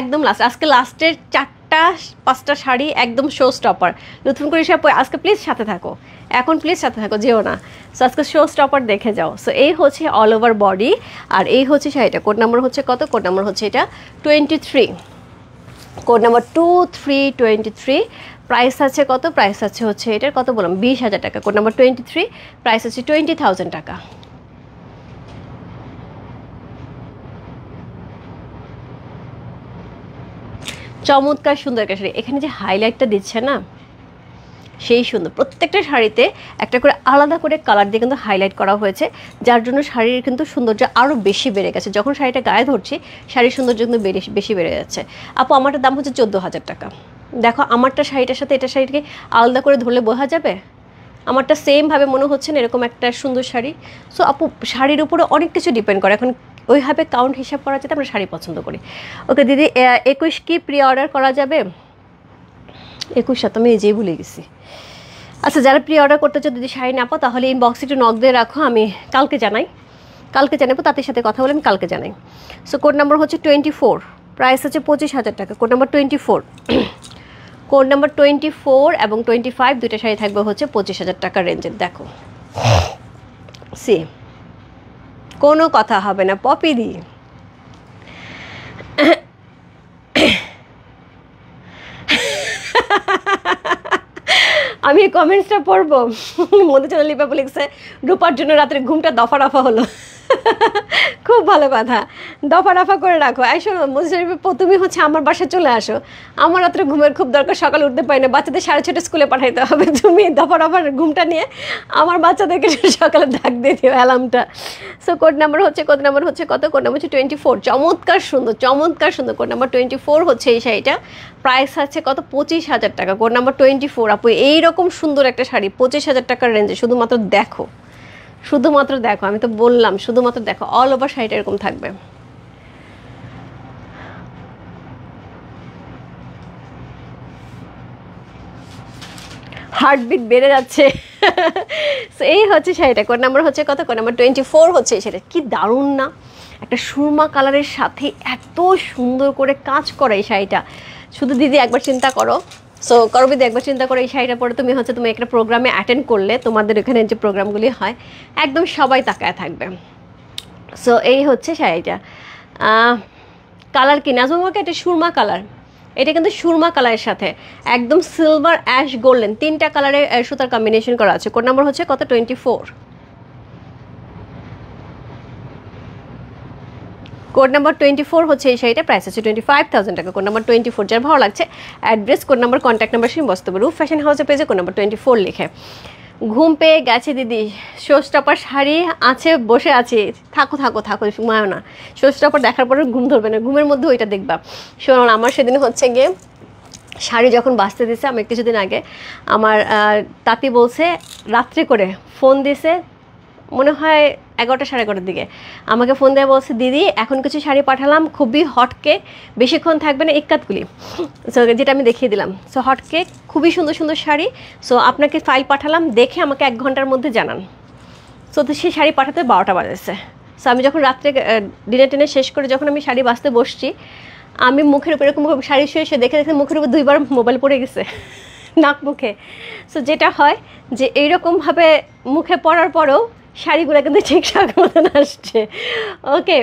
Speaker 1: একদম লাস্ট আজকে লাস্টের চারটা পাঁচটা শাড়ি একদম শো স্টপার নতুন করে সব আজকে প্লিজ সাথে থাকো এখন প্লিজ সাথে থাকো যেও না সো আজকে শো স্টপার দেখে যাও সো এই হচ্ছে অল ওভার বডি আর এই হচ্ছে শাড়িটা কোড নাম্বার হচ্ছে কত কোড নাম্বার হচ্ছে এটা twenty three code number two three twenty three price আছে কত প্রাইস আছে হচ্ছে এটার কত বললাম বিশ হাজার টাকা code number twenty three price আছে টোয়েন্টি থাউজেন্ড টাকা চমৎকার সুন্দর কাশারি এখানে যে হাইলাইটটা দিচ্ছে না সেই সুন্দর প্রত্যেকটা শাড়িতে একটা করে আলাদা করে কালার দিয়ে কিন্তু হাইলাইট করা হয়েছে যার জন্য শাড়ির কিন্তু সৌন্দর্য আরও বেশি বেড়ে গেছে যখন শাড়িটা গায়ে ধরছি শাড়ির সৌন্দর্য কিন্তু বেশি বেড়ে যাচ্ছে আপু আমারটার দাম হচ্ছে চোদ্দো হাজার টাকা দেখো আমারটা শাড়িটার সাথে এটা শাড়িকে আলাদা করে ধরলে বোঝা যাবে আমারটা সেমভাবে মনে হচ্ছে না এরকম একটা সুন্দর শাড়ি সো আপু শাড়ির উপরে অনেক কিছু ডিপেন্ড করে এখন ওইভাবে কাউন্ট হিসাব করা যাতে আমরা শাড়ি পছন্দ করি ওকে দিদি একুশ কি প্রি অর্ডার করা যাবে একুশ শত আমি নিজেই ভুলে গেছি আচ্ছা যারা প্রি অর্ডার করতে চাও যদি শাড়ি না পাও তাহলে ইনবক্সে একটু নক দিয়ে রাখো আমি কালকে জানাই কালকে জানাবো তাদের সাথে কথা বলে আমি কালকে জানাই সো কোড নাম্বার হচ্ছে টোয়েন্টি ফোর প্রাইস হচ্ছে পঁচিশ হাজার টাকা code number twenty four code number twenty four এবং টোয়েন্টি ফাইভ দুইটা শাড়ি থাকবে হচ্ছে পঁচিশ হাজার টাকার রেঞ্জের দেখো সি কোনো কথা হবে না পপি দিয়ে আমি কমেন্টসটা পড়বো মধু লিপাপু বলেছে রূপার জন্য রাত্রে ঘুমটা দফা দফা হলো খুব ভালো কথা দফা রফা করে রাখো এই শোনো তুমি হচ্ছে আমার বাসায় চলে আসো আমার রাত্রে ঘুমের খুব দরকার সকালে উঠতে পারি না বাচ্চাদের সাড়ে ছটা স্কুলে পাঠাইতে হবে তুমি দফা রফার ঘুমটা নিয়ে আমার বাচ্চাদেরকে সকালে ডাক দিয়ে দিও অ্যালার্মটা সো কোড নাম্বার হচ্ছে কোড নাম্বার হচ্ছে কত কোড নাম্বার হচ্ছে টোয়েন্টি ফোর চমৎকার সুন্দর চমৎকার সুন্দর কোড নাম্বার টোয়েন্টি ফোর হচ্ছে এই শাড়িটা প্রাইস আছে কত পঁচিশ হাজার টাকা কোড নাম্বার টোয়েন্টি ফোর আপু এইরকম সুন্দর একটা শাড়ি পঁচিশ হাজার টাকার রেঞ্জে শুধুমাত্র দেখো শুধুমাত্র দেখো আমি তো বললাম শুধুমাত্র দেখো অল ওভার শাড়িটা এরকম থাকবে হার্টবিট বেড়ে যাচ্ছে এই হচ্ছে শাড়িটা কোন নাম্বার হচ্ছে কত কোন নাম্বার টোয়েন্টি ফোর হচ্ছে সেটা কি দারুণ না একটা সুরমা কালারের সাথে এত সুন্দর করে কাজ করে এই শাড়িটা শুধু দিদি একবার চিন্তা করো সো করবিদ একবার চিন্তা করে এই শাড়িটা পরে তুমি হচ্ছে তুমি একটা প্রোগ্রামে অ্যাটেন্ড করলে তোমাদের এখানে যে প্রোগ্রামগুলি হয় একদম সবাই তাকায় থাকবে সো এই হচ্ছে শাড়িটা কালার কি নাজমুলকে এটা সুরমা কালার এটা কিন্তু সুরমা কালারের সাথে একদম সিলভার অ্যাশ গোল্ডেন তিনটা কালারের সুতার কম্বিনেশন করা আছে কোড নাম্বার হচ্ছে কত twenty four code number twenty four হচ্ছে এই শাড়িটা প্রাইস আছে টোয়েন্টি ফাইভ থাউজেন্ড টাকা কোড নাম্বার টোয়েন্টি ফোর যার ভালো লাগছে address code number contact number সেই বস্তব রূপ ফ্যাশন হাউসে পেজে কোড নাম্বার টোয়েন্টি ফোর লিখে ঘুম পেয়ে গেছে দিদি শোষটাপার শাড়ি আছে বসে আছে থাকো থাকো থাকো ঘুমায় না শোষটাপার দেখার পরে ঘুম ধরবে না ঘুমের মধ্যে ওইটা দেখবা শোনান আমার সেদিন হচ্ছে গিয়ে শাড়ি যখন বাঁচতে দিছে আমি কিছুদিন আগে আমার তাতি বলছে রাত্রে করে ফোন দিছে মনে হয় এগারোটা সাড়ে এগারোটার দিকে আমাকে ফোন দেওয়া বলছে দিদি এখন কিছু শাড়ি পাঠালাম খুবই হটকে বেশিক্ষণ থাকবে না ইকাতগুলি সো যেটা আমি দেখিয়ে দিলাম সো হটকে খুবই সুন্দর সুন্দর শাড়ি সো আপনাকে ফাইল পাঠালাম দেখে আমাকে এক ঘন্টার মধ্যে জানান সো তো সেই শাড়ি পাঠাতে বারোটা বাজেছে সো আমি যখন রাত্রে ডিনার টিনার শেষ করে যখন আমি শাড়ি বাঁচতে বসছি আমি মুখের উপর এরকম শাড়ি শুয়ে শুয়ে দেখে দেখে মুখের উপর দুইবার মোবাইল পড়ে গেছে নাক মুখে সো যেটা হয় যে এইরকমভাবে মুখে পড়ার পরেও শাড়িগুলো কিন্তু ঠিকঠাক মতন আসছে ওকে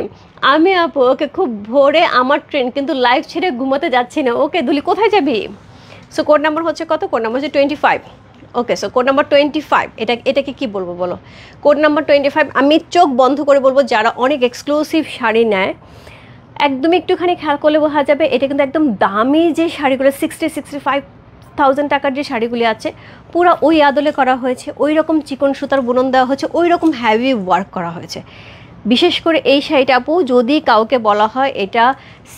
Speaker 1: আমি আপু ওকে খুব ভোরে আমার ট্রেন কিন্তু লাইভ ছেড়ে ঘুমাতে যাচ্ছি না ওকে দুলি কোথায় যাবি সো কোড নাম্বার হচ্ছে কত কোড নাম্বার হচ্ছে twenty five okay so code number twenty five এটা এটাকে কী বলবো বলো কোড নাম্বার টোয়েন্টি ফাইভ আমি চোখ বন্ধ করে বলবো যারা অনেক এক্সক্লুসিভ শাড়ি নেয় একদম একটুখানি খেয়াল করলে বোঝা যাবে এটা কিন্তু একদম দামি যে শাড়িগুলো সিক্সটি সিক্সটি ফাইভ থাউজেন্ড টাকার যে শাড়িগুলি আছে পুরো ওই আদলে করা হয়েছে ওই রকম চিকন সুতার বুনন দেওয়া হয়েছে ওই রকম হ্যাভি ওয়ার্ক করা হয়েছে বিশেষ করে এই শাড়িটা আপু যদি কাউকে বলা হয় এটা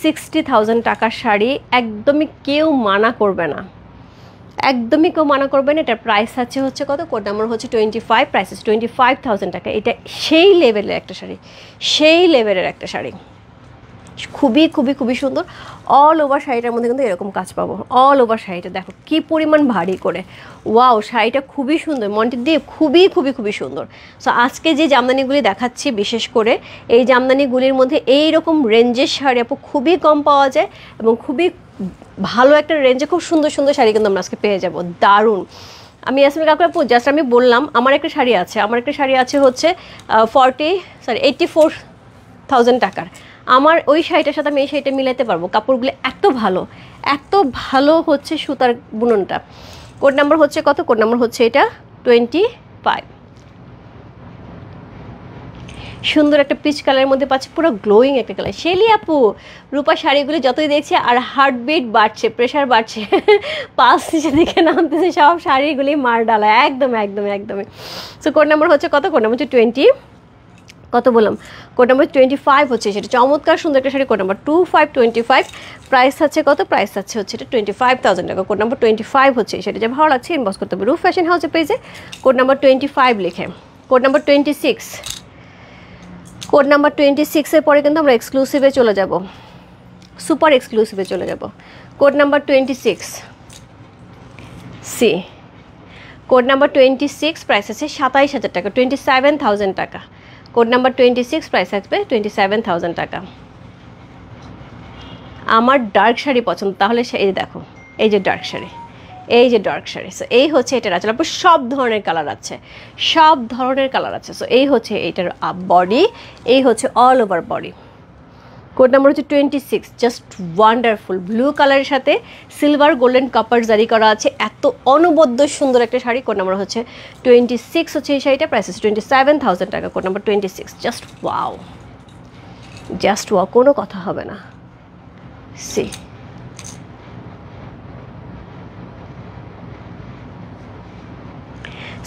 Speaker 1: সিক্সটি থাউজেন্ড টাকার শাড়ি একদমই কেউ মানা করবে না একদমই কেউ মানা করবেন এটা প্রাইস আছে হচ্ছে কত কোড নাম্বার হচ্ছে twenty five price twenty five thousand টাকা এটা সেই লেভেলের একটা শাড়ি সেই লেভেলের একটা শাড়ি খুবই খুবই খুবই সুন্দর অল ওভার শাড়িটার মধ্যে কিন্তু এরকম কাজ পাবো অল ওভার শাড়িটা দেখো কি পরিমাণ ভারী করে ওয়াও শাড়িটা খুবই সুন্দর মনটি দিয়ে খুবই খুবই খুবই সুন্দর সো আজকে যে জামদানিগুলি দেখাচ্ছি বিশেষ করে এই জামদানিগুলির মধ্যে এই রকম রেঞ্জের শাড়ি আপু খুবই কম পাওয়া যায় এবং খুবই ভালো একটা রেঞ্জে খুব সুন্দর সুন্দর শাড়ি কিন্তু আমরা আজকে পেয়ে যাবো দারুণ আমি আসলে কাকুর আপু জাস্ট আমি বললাম আমার একটা শাড়ি আছে আমার একটা শাড়ি আছে হচ্ছে forty sorry eighty four thousand টাকার আমার ওই শাড়িটার সাথে আমি এই শাড়িটা মিলাতে পারবো কাপড়গুলো এত ভালো এত ভালো হচ্ছে সুতার বুননটা কোড নাম্বার হচ্ছে কত কোড নাম্বার হচ্ছে এটা টোয়েন্টি ফাইভ সুন্দর একটা পিচ কালারের মধ্যে পাচ্ছে পুরো গ্লোয়িং একটা কালার শেলি আপু রূপা শাড়িগুলো যতই দেখছে আর হার্টবিট বাড়ছে প্রেশার বাড়ছে পাস নিচে দিকে নামতেছে সব শাড়িগুলি মার ডালা একদম একদম একদমই সো কোড নাম্বার হচ্ছে কত কোড নাম্বার হচ্ছে টোয়েন্টি কত বললাম কোড নাম্বার টোয়েন্টি ফাইভ হচ্ছে সেটা চমৎকার সুন্দর একটা sari code number two five twenty five price আছে কত প্রাইস আছে হচ্ছে এটা টোয়েন্টি ফাইভ থাউজেন্ড টাকা কোড নাম্বার টোয়েন্টি ফাইভ হচ্ছে সেটা যে ভালো লাগছে ইনবক্স করতে হবে রুফ ফ্যাশন হাউসে পেজে কোড নাম্বার টোয়েন্টি ফাইভ লিখে code number twenty six code number twenty সিক্সের পরে কিন্তু আমরা এক্সক্লুসিভে চলে যাব সুপার এক্সক্লুসিভে চলে যাব code number twenty six see code number twenty six price আছে সাতাইশ হাজার টাকা টোয়েন্টি সেভেন থাউজেন্ড টাকা code number twenty six price আসবে টোয়েন্টি সেভেন থাউজেন্ড টাকা আমার ডার্ক শাড়ি পছন্দ তাহলে এই দেখো এই যে ডার্ক শাড়ি এই যে ডার্ক শাড়ি সো এই হচ্ছে এটার আচল আপনার সব ধরনের কালার আছে সব ধরনের কালার আছে সো এই হচ্ছে এইটার বডি এই হচ্ছে all over body code number হচ্ছে twenty six just wonderful blue কালারের সাথে সিলভার গোল্ডেন কাপার জারি করা আছে এত অনবদ্য সুন্দর একটা শাড়ি কোড নাম্বার হচ্ছে টোয়েন্টি সিক্স হচ্ছে এই শাড়িটা প্রাইস হচ্ছে টোয়েন্টি সেভেন থাউজেন্ড টাকা code number twenty six just wow just wow কোনো কথা হবে না সি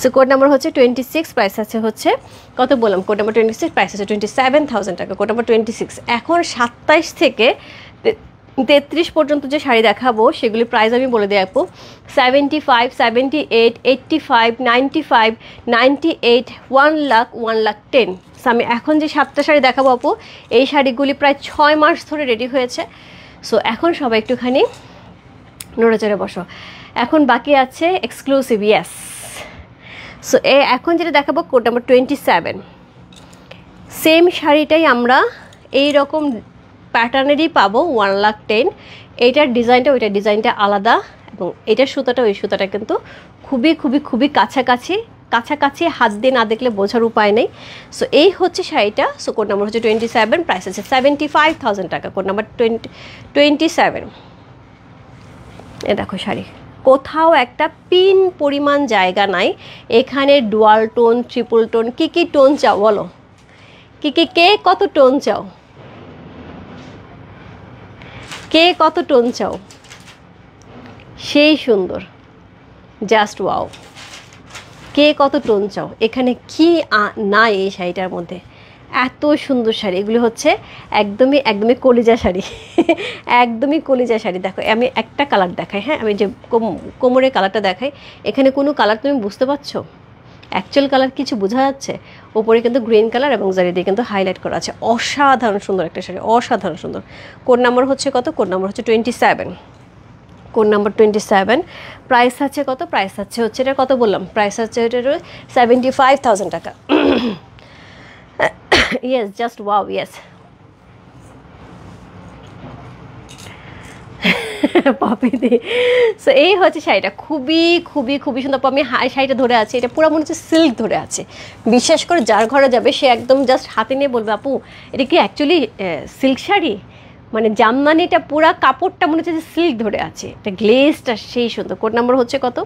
Speaker 1: সো কোড নাম্বার হচ্ছে টোয়েন্টি সিক্স প্রাইস আছে হচ্ছে কত বললাম code number twenty six price আছে টোয়েন্টি সেভেন থাউজেন্ড টাকা কোড নাম্বার টোয়েন্টি সিক্স এখন সাতাইশ থেকে তেত্রিশ পর্যন্ত যে শাড়ি দেখাবো সেগুলি প্রাইস আমি বলে দিয়ে seventy five seventy eight eighty five ninety five ninety eight one lakh one lakh ten আমি এখন যে সাতটা শাড়ি দেখাবো আপু এই শাড়িগুলি প্রায় ছয় মাস ধরে রেডি হয়েছে সো এখন সবাই একটুখানি নড়েচড়ে বসো এখন বাকি আছে এক্সক্লুসিভ ইয়াস সো এ এখন যেটা দেখাবো code number twenty seven same শাড়িটাই আমরা এই রকম প্যাটার্নেরই পাবো ওয়ান লাখ টেন এইটার ডিজাইনটা ওইটার ডিজাইনটা আলাদা এবং এটার সুতাটা ওই সুতাটা কিন্তু খুবই খুবই খুবই কাছাকাছি কাছাকাছি হাত দিয়ে না দেখলে বোঝার উপায় নেই সো এই হচ্ছে শাড়িটা সো কোড নাম্বার হচ্ছে টোয়েন্টি সেভেন প্রাইস আছে সেভেন্টি ফাইভ থাউজেন্ড টাকা code number twenty twenty seven এ দেখো শাড়ি কোথাও একটা পিন পরিমাণ জায়গা নাই এখানে ডুয়াল টোন ট্রিপল টোন কী কী টোন চাও বলো কি কি কে কত টোন চাও কে কত টোন চাও সেই সুন্দর জাস্ট ওয়াও কে কত টোন চাও এখানে কি নাই এই শাড়িটার মধ্যে এত সুন্দর শাড়ি এগুলো হচ্ছে একদমই একদমই কলিজা শাড়ি একদমই কলিজা শাড়ি দেখো আমি একটা কালার দেখাই হ্যাঁ আমি যে কোমরে কালারটা দেখাই এখানে কোনো কালার তুমি বুঝতে পারছো অ্যাকচুয়াল কালার কিছু বোঝা যাচ্ছে ওপরে কিন্তু গ্রিন কালার এবং জারি দিয়ে কিন্তু হাইলাইট করা আছে অসাধারণ সুন্দর একটা শাড়ি অসাধারণ সুন্দর কোন নাম্বার হচ্ছে কত কোন নাম্বার হচ্ছে টোয়েন্টি সেভেন কোন নাম্বার টোয়েন্টি সেভেন প্রাইস আছে কত প্রাইস আছে হচ্ছে এটা কত বললাম প্রাইস আছে এটা সেভেন্টি ফাইভ থাউজেন্ড টাকা yes just wow yes Popy দি সো এই হচ্ছে শাড়িটা খুবই খুবই খুবই সুন্দর আমি শাড়িটা ধরে আছে এটা পুরো মনে হচ্ছে সিল্ক ধরে আছে বিশ্বাস করে যার ঘরে যাবে সে একদম জাস্ট হাতে নিয়ে বলবে আপু এটা কি অ্যাকচুয়ালি সিল্ক শাড়ি মানে এটা পুরো কাপড়টা মনে হচ্ছে যে সিল্ক ধরে আছে এটা গ্লেসটা সেই সুন্দর কোড নাম্বার হচ্ছে কত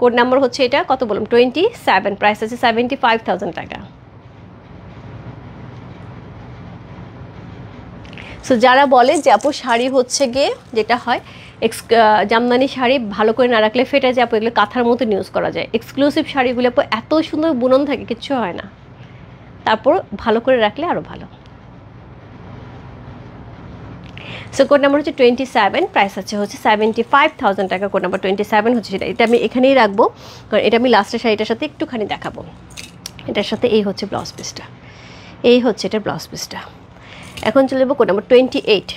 Speaker 1: কোড নাম্বার হচ্ছে এটা কত বললাম টোয়েন্টি সেভেন প্রাইস আছে সেভেন্টি ফাইভ থাউজেন্ড টাকা সো যারা বলে যে আপু শাড়ি হচ্ছে গিয়ে যেটা হয় এক্স জামদানি শাড়ি ভালো করে না রাখলে ফেটে যায় আপু এগুলো কাঁথার মতো ইউজ করা যায় এক্সক্লুসিভ শাড়িগুলো আপু এত সুন্দর বুনন থাকে কিচ্ছু হয় না তারপর ভালো করে রাখলে আরও ভালো সো কোড নাম্বার হচ্ছে টোয়েন্টি সেভেন প্রাইস আছে হচ্ছে সেভেন্টি ফাইভ থাউজেন্ড টাকা কোড নাম্বার টোয়েন্টি সেভেন হচ্ছে সেটা এটা আমি এখানেই রাখবো কারণ এটা আমি লাস্টের শাড়িটার সাথে একটুখানি দেখাবো এটার সাথে এই হচ্ছে ব্লাউজ পিসটা এই হচ্ছে এটার ব্লাউজ পিসটা এখন চলে যাবো code number twenty eight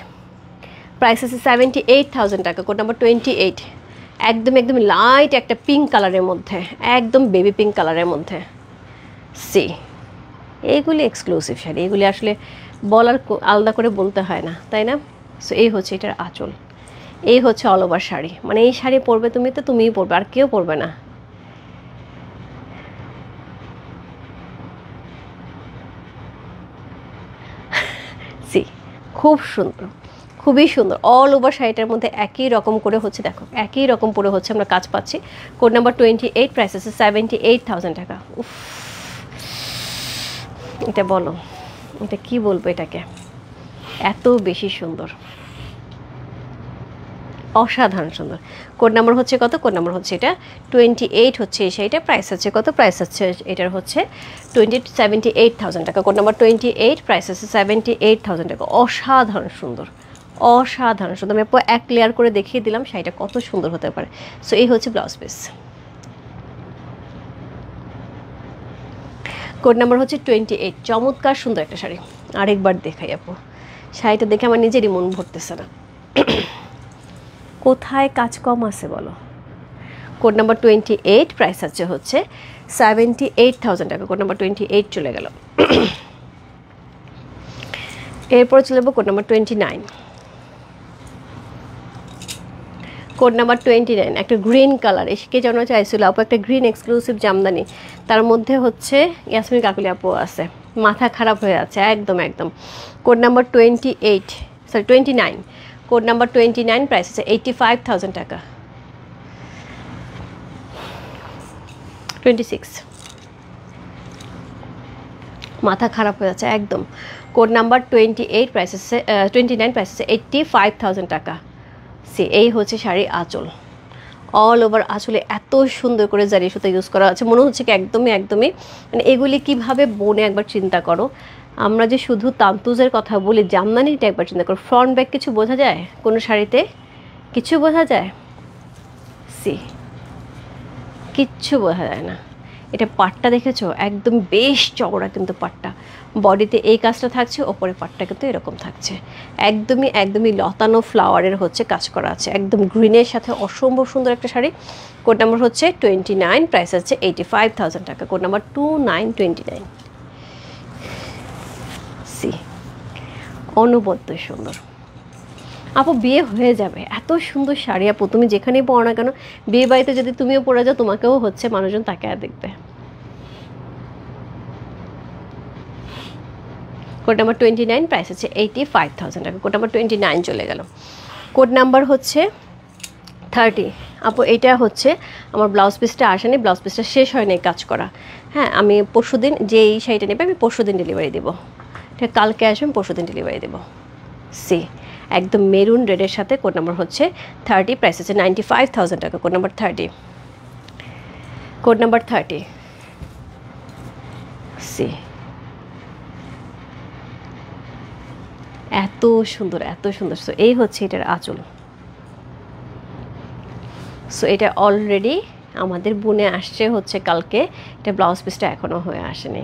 Speaker 1: price আছে সেভেন্টি এইট থাউজেন্ড টাকা কোড নাম্বার টোয়েন্টি এইট একদম একদম লাইট একটা পিঙ্ক কালারের মধ্যে একদম বেবি পিঙ্ক কালারের মধ্যে সি এইগুলি এক্সক্লুসিভ শাড়ি এগুলি আসলে বলার আলাদা করে বলতে হয় না তাই না সো এই হচ্ছে এটার আঁচল এই হচ্ছে অল ওভার শাড়ি মানে এই শাড়ি পরবে তুমি তো তুমিই পরবে আর কেউ পরবে না খুব সুন্দর খুবই সুন্দর অল ওভার শাড়িটার মধ্যে একই রকম করে হচ্ছে দেখো একই রকম করে হচ্ছে আমরা কাজ পাচ্ছি code number twenty eight price আছে সেভেন্টি এইট থাউজেন্ড টাকা উফ এটা বলো এটা কি বলবো এটাকে এত বেশি সুন্দর অসাধারণ সুন্দর কোড নাম্বার হচ্ছে কত কোড নাম্বার হচ্ছে এটা টোয়েন্টি এইট হচ্ছে এই শাড়িটা প্রাইস আছে কত প্রাইস আছে এটার হচ্ছে টোয়েন্টি সেভেন্টি এইট থাউজেন্ড টাকা code number twenty eight price আছে সেভেন্টি এইট থাউজেন্ড টাকা অসাধারণ সুন্দর অসাধারণ সুন্দর আমি এক ক্লিয়ার করে দেখিয়ে দিলাম শাড়িটা কত সুন্দর হতে পারে সো এই হচ্ছে ব্লাউজ পিস কোড নাম্বার হচ্ছে টোয়েন্টি এইট চমৎকার সুন্দর একটা শাড়ি আরেকবার দেখাই আপু শাড়িটা দেখে আমার নিজেরই মন ভরতেছে না কোথায় কাজ কম আছে বলো code number twenty eight price আছে হচ্ছে সেভেন্টি এইট থাউজেন্ড টাকা কোড নাম্বার টোয়েন্টি এইট চলে গেল এরপর চলে যাবো code number twenty nine code number twenty nine একটা গ্রিন কালার এসে যেন চাইছিল আপু একটা গ্রিন এক্সক্লুসিভ জামদানি তার মধ্যে হচ্ছে ইয়াসমিন কাকুলি আপু আছে মাথা খারাপ হয়ে আছে একদম একদম code number twenty eight sorry twenty nine code number twenty nine price আছে এইটটি ফাইভ থাউজেন্ড টাকা টোয়েন্টি সিক্স মাথা খারাপ হয়ে যাচ্ছে একদম code number twenty eight price আছে টোয়েন্টি নাইন প্রাইস আছে এইটটি ফাইভ থাউজেন্ড টাকা সি এই হচ্ছে শাড়ি আঁচল অল ওভার আঁচলে এত সুন্দর করে জারি সুতা ইউজ করা আছে মনে হচ্ছে কি একদমই একদমই মানে এগুলি কিভাবে বনে একবার চিন্তা করো আমরা যে শুধু তান্তুজের কথা বলি জামদানিটা একবার চিন্তা করো ফ্রন্ট ব্যাক কিছু বোঝা যায় কোনো শাড়িতে কিছু বোঝা যায় সি কিচ্ছু বোঝা যায় না এটা পাটটা দেখেছো একদম বেশ চওড়া কিন্তু পাটটা বডিতে এই কাজটা থাকছে ওপরে পাটটা কিন্তু এরকম থাকছে একদমই একদমই লতানো ফ্লাওয়ারের হচ্ছে কাজ করা আছে একদম গ্রিনের সাথে অসম্ভব সুন্দর একটা শাড়ি কোড নাম্বার হচ্ছে টোয়েন্টি নাইন প্রাইস আছে এইটি ফাইভ থাউজেন্ড টাকা code number two nine twenty nine পেয়েছি অনবদ্য সুন্দর আপু বিয়ে হয়ে যাবে এত সুন্দর শাড়ি আপু তুমি যেখানেই পড়ো না কেন বিয়ে বাড়িতে যদি তুমিও পড়ে যাও তোমাকেও হচ্ছে মানুষজন তাকে আর দেখবে code number twenty nine price হচ্ছে এইটি ফাইভ থাউজেন্ড টাকা কোড নাম্বার টোয়েন্টি নাইন চলে গেল কোড নাম্বার হচ্ছে থার্টি আপু এটা হচ্ছে আমার ব্লাউজ পিসটা আসেনি ব্লাউজ পিসটা শেষ হয়নি কাজ করা হ্যাঁ আমি পরশু দিন যেই শাড়িটা নেবে আমি পরশু দিন ডেলিভারি দেবো এটা কালকে আসবেন পরশু দিন ডেলিভারি দেবো সি একদম মেরুন রেডের সাথে কোড নাম্বার হচ্ছে থার্টি প্রাইস হচ্ছে নাইনটি ফাইভ থাউজেন্ড টাকা code number thirty code number thirty সি এত সুন্দর এত সুন্দর সো এই হচ্ছে এটার আঁচল সো এটা অলরেডি আমাদের বুনে আসছে হচ্ছে কালকে এটা ব্লাউজ পিসটা এখনও হয়ে আসেনি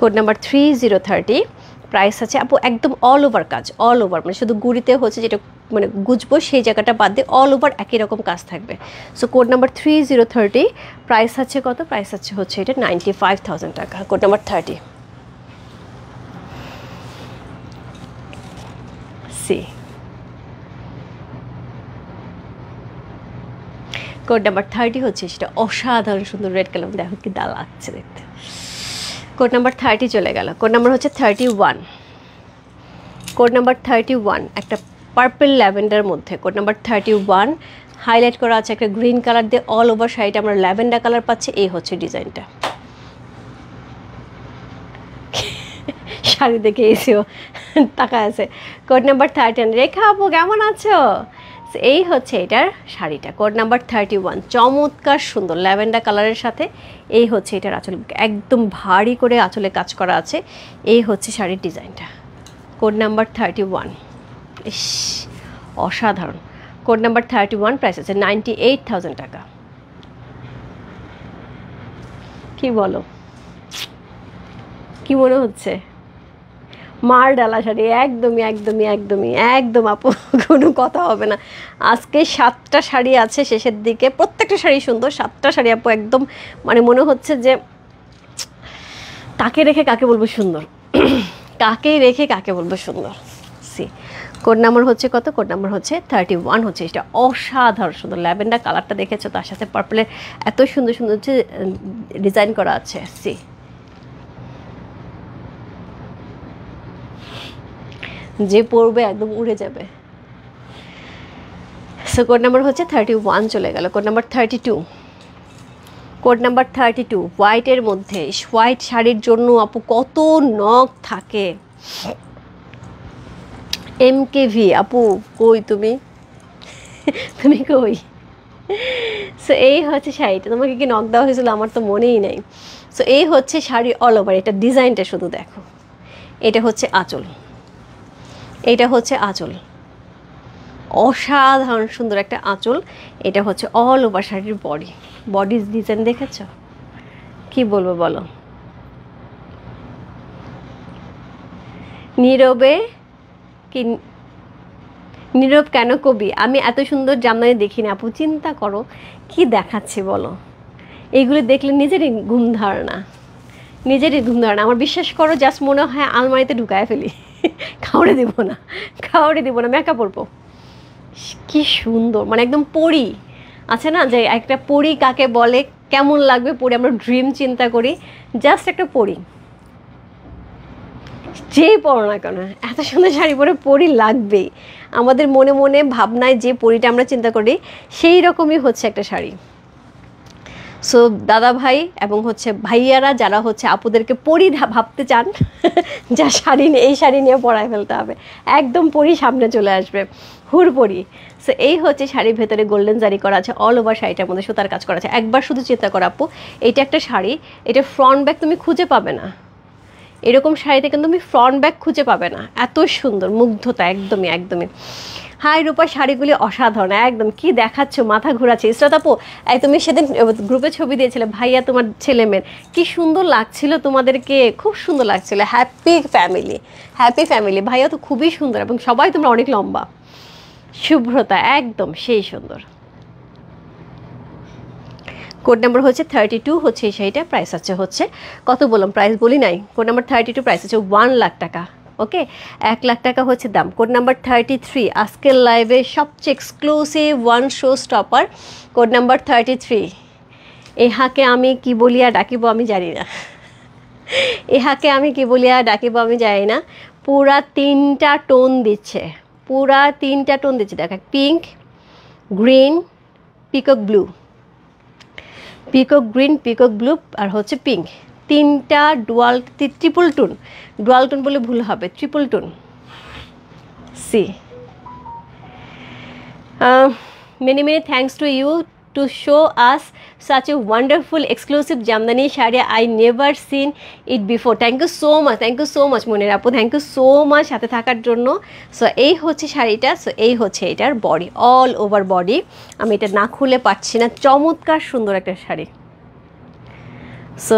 Speaker 1: code number three zero thirty price আছে আপু একদম অল ওভার কাজ অল ওভার মানে শুধু গুড়িতে হচ্ছে যেটা মানে গুজবো সেই জায়গাটা বাদ দিয়ে অল ওভার একই রকম কাজ থাকবে so code number three zero thirty price আছে কত প্রাইস আছে হচ্ছে এটা নাইনটি ফাইভ থাউজেন্ড টাকা কোড নাম্বার থার্টি সি কোড নাম্বার থার্টি হচ্ছে সেটা অসাধারণ সুন্দর রেড কালার দেখো কি দা লাগছে দেখতে কোড নাম্বার থার্টি চলে গেল কোড নাম্বার হচ্ছে thirty one code number thirty one একটা পার্পল ল্যাভেন্ডার মধ্যে code number thirty one highlight করা আছে একটা গ্রিন কালার দিয়ে অল ওভার শাড়িটা আমরা ল্যাভেন্ডার কালার পাচ্ছি এই হচ্ছে ডিজাইনটা শাড়ি দেখে এসেও টাকা আছে কোড নাম্বার থার্টি রেখা আপু কেমন আছো এই হচ্ছে এটার শাড়িটা কোড নাম্বার থার্টি ওয়ান চমৎকার সুন্দর ল্যাভেন্ডার কালারের সাথে এই হচ্ছে এটার আঁচল একদম ভারী করে আঁচলে কাজ করা আছে এই হচ্ছে শাড়ির ডিজাইনটা কোড নাম্বার থার্টি ওয়ান অসাধারণ code number thirty one price আছে নাইনটি এইট থাউজেন্ড টাকা কি বলো কি মনে হচ্ছে মার ডালা শাড়ি একদমই একদমই একদমই একদম আপু কোনো কথা হবে না আজকে সাতটা শাড়ি আছে শেষের দিকে প্রত্যেকটা শাড়ি সুন্দর সাতটা শাড়ি আপু একদম মানে মনে হচ্ছে যে কাকে রেখে কাকে বলবো সুন্দর কাকে রেখে কাকে বলবো সুন্দর সি কোড নাম্বার হচ্ছে কত কোড নাম্বার হচ্ছে থার্টি ওয়ান হচ্ছে এটা অসাধারণ সুন্দর ল্যাভেন্ডার কালারটা দেখেছো তার সাথে পার্পলের এত সুন্দর সুন্দর হচ্ছে ডিজাইন করা আছে সি যে পড়বে একদম উড়ে যাবে সো কোড নাম্বার হচ্ছে থার্টি ওয়ান চলে গেল code number thirty two code number thirty two হোয়াইটের মধ্যে হোয়াইট শাড়ির জন্য আপু কত নখ থাকে এম কে ভি আপু কই তুমি তুমি কই সো এই হচ্ছে শাড়িটা তোমাকে কি নখ দেওয়া হয়েছিল আমার তো মনেই নেই সো এই হচ্ছে শাড়ি অল ওভার এটা ডিজাইনটা শুধু দেখো এটা হচ্ছে আঁচল এটা হচ্ছে আঁচল অসাধারণ সুন্দর একটা আঁচল এটা হচ্ছে অল ওভার শাড়ির বডি বডির ডিজাইন দেখেছ কি বলবো বলো নীরবে কি নীরব কেন কবি আমি এত সুন্দর জামদানি দেখি না আপু চিন্তা করো কি দেখাচ্ছে বলো এইগুলো দেখলে নিজেরই ঘুম ধারণা নিজেরই ঘুম ধারণা আমার বিশ্বাস করো জাস্ট মনে হয় আলমারিতে ঢুকায় ফেলি খাওড়ে দেব না খাওড়ে দেব না মেকা পরবো কি সুন্দর মানে একদম পরি আছে না যে একটা পরি কাকে বলে কেমন লাগবে পরে আমরা ড্রিম চিন্তা করি জাস্ট একটা পরি যেই পড়ো না কেন এত সুন্দর শাড়ি পরে পরি লাগবে আমাদের মনে মনে ভাবনায় যে পরিটা আমরা চিন্তা করি সেই রকমই হচ্ছে একটা শাড়ি সো দাদা ভাই এবং হচ্ছে ভাইয়ারা যারা হচ্ছে আপুদেরকে পরি ভাবতে চান যা শাড়ি এই শাড়ি নিয়ে পরায় ফেলতে হবে একদম পরি সামনে চলে আসবে হুর পরি সো এই হচ্ছে শাড়ির ভেতরে গোল্ডেন জারি করা আছে অল ওভার শাড়িটার মধ্যে সুতার কাজ করা আছে একবার শুধু চিন্তা করো আপু এটা একটা শাড়ি এটা ফ্রন্ট ব্যাগ তুমি খুঁজে পাবে না এরকম শাড়িতে কিন্তু তুমি ফ্রন্ট ব্যাগ খুঁজে পাবে না এত সুন্দর মুগ্ধতা একদমই একদমই হাই রূপা শাড়িগুলি অসাধারণ একদম কি দেখাচ্ছ মাথা ঘুরাচ্ছে ইসরাতাপু তুমি সেদিন গ্রুপে ছবি দিয়েছিলে ভাইয়া তোমার ছেলে মেয়ের কি সুন্দর লাগছিল তোমাদেরকে খুব সুন্দর লাগছিল হ্যাপি ফ্যামিলি হ্যাপি ফ্যামিলি ভাইয়া তো খুবই সুন্দর এবং সবাই তোমরা অনেক লম্বা শুভ্রতা একদম সেই সুন্দর কোড নাম্বার হচ্ছে থার্টি টু হচ্ছে সেইটা প্রাইস আছে হচ্ছে কত বললাম প্রাইস বলি নাই code number thirty two price আছে ওয়ান লাখ টাকা ওকে এক লাখ টাকা হচ্ছে দাম কোড নাম্বার থার্টি থ্রি আজকের লাইভে সবচেয়ে exclusive one show stopper code number thirty three ইহাকে আমি কি বলিয়া ডাকিব আমি জানি না এহাকে আমি কি বলিয়া ডাকিব আমি জানি না পুরা তিনটা টোন দিচ্ছে পুরা তিনটা টোন দিচ্ছে দেখ pink green peacock blue peacock green peacock blue আর হচ্ছে পিঙ্ক তিনটা ডুয়াল ট্রিপল টুন ডুয়াল টুন বলে ভুল হবে triple tone see many many thanks to you to show us such a wonderful exclusive Jamdani sari I never seen it before thank you so much thank you so much মনের আপু thank you so much সাথে থাকার জন্য so এই হচ্ছে শাড়িটা so এই হচ্ছে এটার বডি অল ওভার বডি আমি এটা না খুলে পাচ্ছি না চমৎকার সুন্দর একটা শাড়ি সো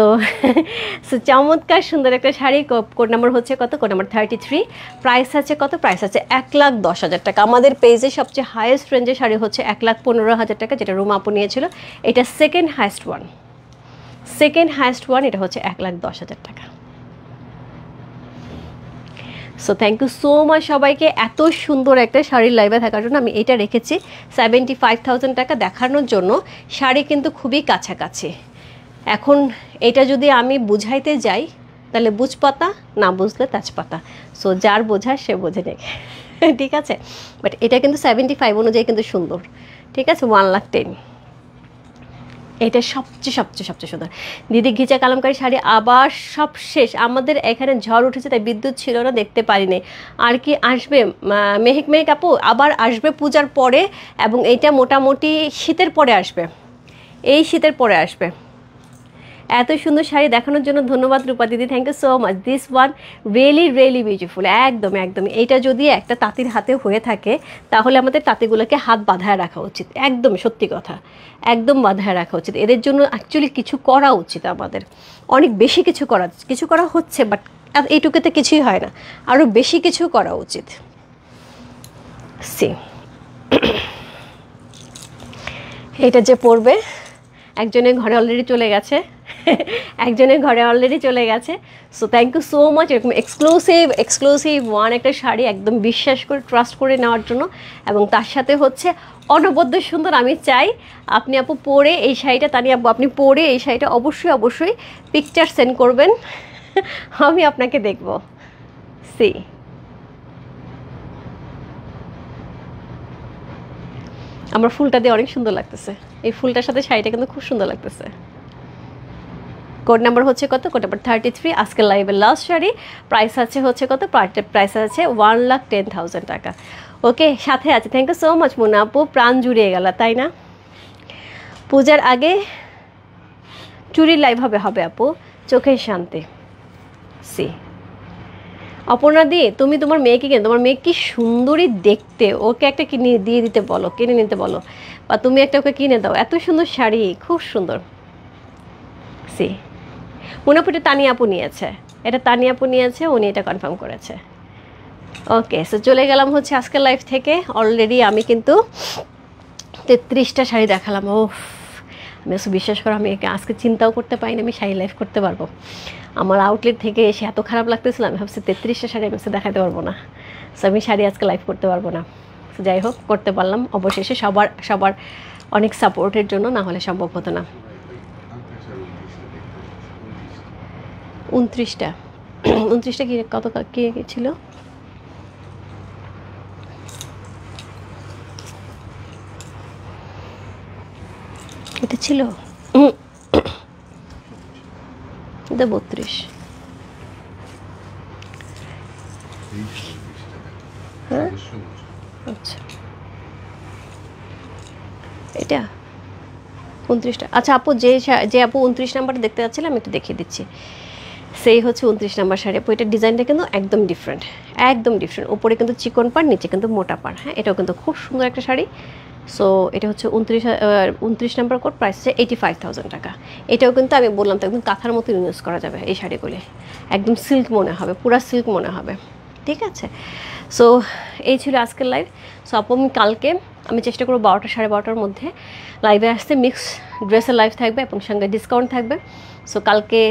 Speaker 1: সো চমৎকার সুন্দর একটা শাড়ি কোড নাম্বার হচ্ছে কত code number thirty three price আছে কত প্রাইস আছে এক লাখ দশ হাজার টাকা আমাদের পেজে সবচেয়ে হায়েস্ট রেঞ্জের শাড়ি হচ্ছে এক লাখ পনেরো হাজার টাকা যেটা রুম আপু নিয়েছিল এটা second highest one second highest one এটা হচ্ছে এক লাখ দশ হাজার টাকা so thank you so much সবাইকে এত সুন্দর একটা শাড়ির লাইভে থাকার জন্য আমি এটা রেখেছি সেভেন্টি ফাইভ থাউজেন্ড টাকা দেখানোর জন্য শাড়ি কিন্তু খুবই কাছাকাছি এখন এটা যদি আমি বুঝাইতে যাই তাহলে বুঝপাতা না বুঝলে তাজপাতা সো যার বোঝায় সে বোঝে নেই ঠিক আছে বাট এটা কিন্তু সেভেন্টি ফাইভ অনুযায়ী কিন্তু সুন্দর ঠিক আছে ওয়ান লাখ টেন এটা সবচেয়ে সবচেয়ে সবচেয়ে সুন্দর দিদি ঘিচা কালামকারী শাড়ি আবার সব শেষ আমাদের এখানে ঝড় উঠেছে তাই বিদ্যুৎ ছিল না দেখতে পারিনি আর কি আসবে মেহেক মেহেক আপু আবার আসবে পূজার পরে এবং এটা মোটামুটি শীতের পরে আসবে এই শীতের পরে আসবে এত সুন্দর শাড়ি দেখানোর জন্য ধন্যবাদ রূপা দিদি thank you so much this one really really beautiful একদম একদম এইটা যদি একটা তাঁতির হাতে হয়ে থাকে তাহলে আমাদের তাঁতিগুলোকে হাত বাঁধায় রাখা উচিত একদম সত্যি কথা একদম বাঁধায় রাখা উচিত এদের জন্য অ্যাকচুয়ালি কিছু করা উচিত আমাদের অনেক বেশি কিছু করা কিছু করা হচ্ছে বাট এইটুকুতে কিছুই হয় না আরও বেশি কিছু করা উচিত সি এটা যে পড়বে একজনের ঘরে অলরেডি চলে গেছে একজনের ঘরে অলরেডি চলে গেছে so thank you so much এরকম এক্সক্লুসিভ এক্সক্লুসিভ ওয়ান একটা শাড়ি একদম বিশ্বাস করে ট্রাস্ট করে নেওয়ার জন্য এবং তার সাথে হচ্ছে অনবদ্য সুন্দর আমি চাই আপনি আপু পরে এই শাড়িটা তানি আপু আপনি পরে এই শাড়িটা অবশ্যই অবশ্যই পিকচার সেন্ড করবেন আমি আপনাকে দেখব সি আমার ফুলটা দিয়ে অনেক সুন্দর লাগতেছে এই ফুলটার সাথে শাড়িটা কিন্তু খুব সুন্দর লাগতেছে কোড নাম্বার হচ্ছে কত কোড নাম্বার থার্টি থ্রি আজকে লাইভের লাস্ট শাড়ি প্রাইস আছে হচ্ছে কত প্রাইস আছে ওয়ান লাখ টেন থাউজেন্ড টাকা ওকে সাথে আছে thank you so much Mona আপু প্রাণ জুড়িয়ে গেল তাই না পূজার আগে চুরি লাইভ হবে হবে আপু চোখের শান্তি সি অপর্ণা দি তুমি তোমার মেয়েকে কিনে তোমার মেয়ে কি সুন্দরী দেখতে ওকে একটা কিনে দিয়ে দিতে বলো কিনে নিতে বলো বা তুমি একটা ওকে কিনে দাও এত সুন্দর শাড়ি খুব সুন্দর সি মনে পড়ে তানি আপু নিয়েছে এটা তানি আপু নিয়েছে উনি এটা কনফার্ম করেছে ওকে সো চলে গেলাম হচ্ছে আজকের লাইফ থেকে অলরেডি আমি কিন্তু তেত্রিশটা শাড়ি দেখালাম ও আমি বিশ্বাস করো আমি আজকে চিন্তাও করতে পারি না আমি শাড়ি লাইফ করতে পারবো আমার আউটলেট থেকে এসে এত খারাপ লাগতেছিল আমি ভাবছি তেত্রিশটা শাড়ি আমি দেখাতে পারবো না সো আমি শাড়ি আজকে লাইভ করতে পারবো না যাই হোক করতে পারলাম অবশেষে সবার সবার অনেক সাপোর্টের জন্য না হলে সম্ভব হতো না উনত্রিশটা উনত্রিশটা কি কত কে ছিল এটা ছিল বত্রিশ হ্যাঁ আচ্ছা এটা উনত্রিশটা আচ্ছা আপু যে যে আপু উনত্রিশ নাম্বারটা দেখতে যাচ্ছিলাম একটু দেখিয়ে দিচ্ছি সেই হচ্ছে উনত্রিশ নাম্বার শাড়ি আপু এটার ডিজাইনটা কিন্তু একদম ডিফারেন্ট একদম ডিফারেন্ট উপরে কিন্তু চিকন পার নিচে কিন্তু মোটা পার হ্যাঁ এটাও কিন্তু খুব সুন্দর একটা শাড়ি সো এটা হচ্ছে উনত্রিশ উনত্রিশ নাম্বার কোড প্রাইস হচ্ছে এইটি ফাইভ থাউজেন্ড টাকা এটাও কিন্তু আমি বললাম তো একদম কাঁথার মতো ইউজ করা যাবে এই শাড়িগুলি একদম সিল্ক মনে হবে পুরা সিল্ক মনে হবে ঠিক আছে সো এই ছিল আজকের লাইভ সো আপ আমি কালকে আমি চেষ্টা করবো বারোটা সাড়ে বারোটার মধ্যে লাইভে আসতে মিক্স ড্রেসের লাইভ থাকবে এবং সঙ্গে ডিসকাউন্ট থাকবে সো কালকে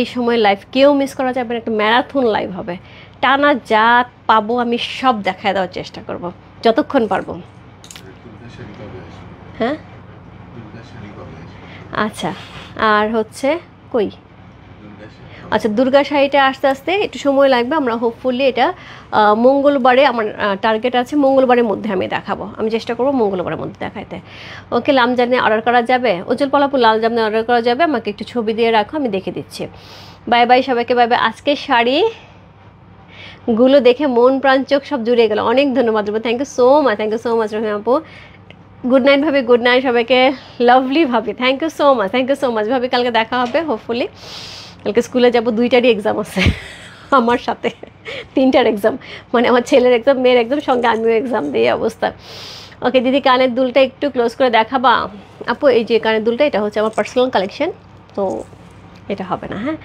Speaker 1: এই সময় লাইভ কেউ মিস করা যাবে না একটা ম্যারাথন লাইভ হবে টানা যা পাবো আমি সব দেখায় দেওয়ার চেষ্টা করব যতক্ষণ পারবো হ্যাঁ আচ্ছা আর হচ্ছে কই আচ্ছা দুর্গা শাড়িটা আস্তে আস্তে একটু সময় লাগবে আমরা হোপফুলি এটা মঙ্গলবারে আমার টার্গেট আছে মঙ্গলবারের মধ্যে আমি দেখাবো আমি চেষ্টা করবো মঙ্গলবারের মধ্যে দেখাইতে ওকে লামজানে অর্ডার করা যাবে ওজল পলাপুর লাল জামনে অর্ডার করা যাবে আমাকে একটু ছবি দিয়ে রাখো আমি দেখে দিচ্ছি বাই বাই সবাইকে বাই বাই আজকের শাড়ি গুলো দেখে মন প্রাণ চোখ সব জুড়ে গেল অনেক ধন্যবাদ Ruba thank you so much thank you so much Rahim আপু গুড নাইট ভাবি গুড নাইট সবাইকে লাভলি ভাবি thank you so much thank you so much ভাবি কালকে দেখা হবে হোপফুলি কালকে স্কুলে যাব দুইটারই এক্সাম আছে আমার সাথে তিনটার এক্সাম মানে আমার ছেলের এক্সাম মেয়ের এক্সাম সঙ্গে আমিও এক্সাম দিয়ে অবস্থা ওকে দিদি কানের দুলটা একটু ক্লোজ করে দেখাবা আপু এই যে কানের দুলটা এটা হচ্ছে আমার পার্সোনাল কালেকশন তো এটা হবে না হ্যাঁ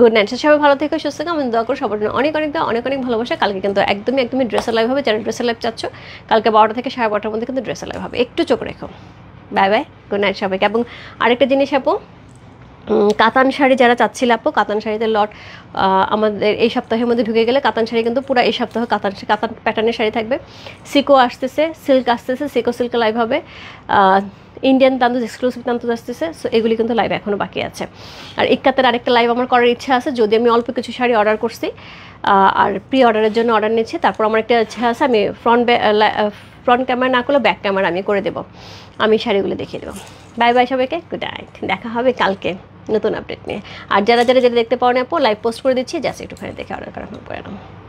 Speaker 1: গুড নাইট আচ্ছা, সবাই ভালো থেকে সুস্থ আমি দোয়া করো সবার জন্য অনেক অনেক অনেক অনেক ভালোবাসা কালকে কিন্তু একদমই একদমই ড্রেসের লাইভ হবে যারা ড্রেসের লাইভ চাচ্ছ কালকে বারোটা থেকে সাড়ে বারোটার মধ্যে কিন্তু ড্রেসের লাইভ হবে একটু চোখ রেখো বাই বাই গুড নাইট সবাইকে এবং আরেকটা জিনিস আপু কাতান শাড়ি যারা চাচ্ছিল আপু কাতান শাড়িতে লট আমাদের এই সপ্তাহের মধ্যে ঢুকে গেলে কাতান শাড়ি কিন্তু পুরো এই সপ্তাহে কাতান কাতান প্যাটার্নের শাড়ি থাকবে সিকো আসতেছে সিল্ক আসতেছে সিকো সিল্ক লাইভ হবে ইন্ডিয়ান তান্দুজ এক্সক্লুসিভ তান্দুজ আসতেছে সো এগুলি কিন্তু লাইভ এখনও বাকি আছে আর ইকাতের আরেকটা লাইভ আমার করার ইচ্ছা আছে যদি আমি অল্প কিছু শাড়ি অর্ডার করছি আর প্রি অর্ডারের জন্য অর্ডার নিচ্ছি তারপর আমার একটা ইচ্ছা আছে আমি ফ্রন্ট ফ্রন্ট ক্যামেরা না করলে ব্যাক ক্যামেরা আমি করে দেবো আমি শাড়িগুলো দেখিয়ে দেবো বাই বাই সবাইকে গুড নাইট দেখা হবে কালকে নতুন আপডেট নিয়ে আর যারা যারা যেটা দেখতে পাওয়া না লাইভ পোস্ট করে দিচ্ছি জাস্ট একটুখানি দেখে অর্ডার করা করে নাও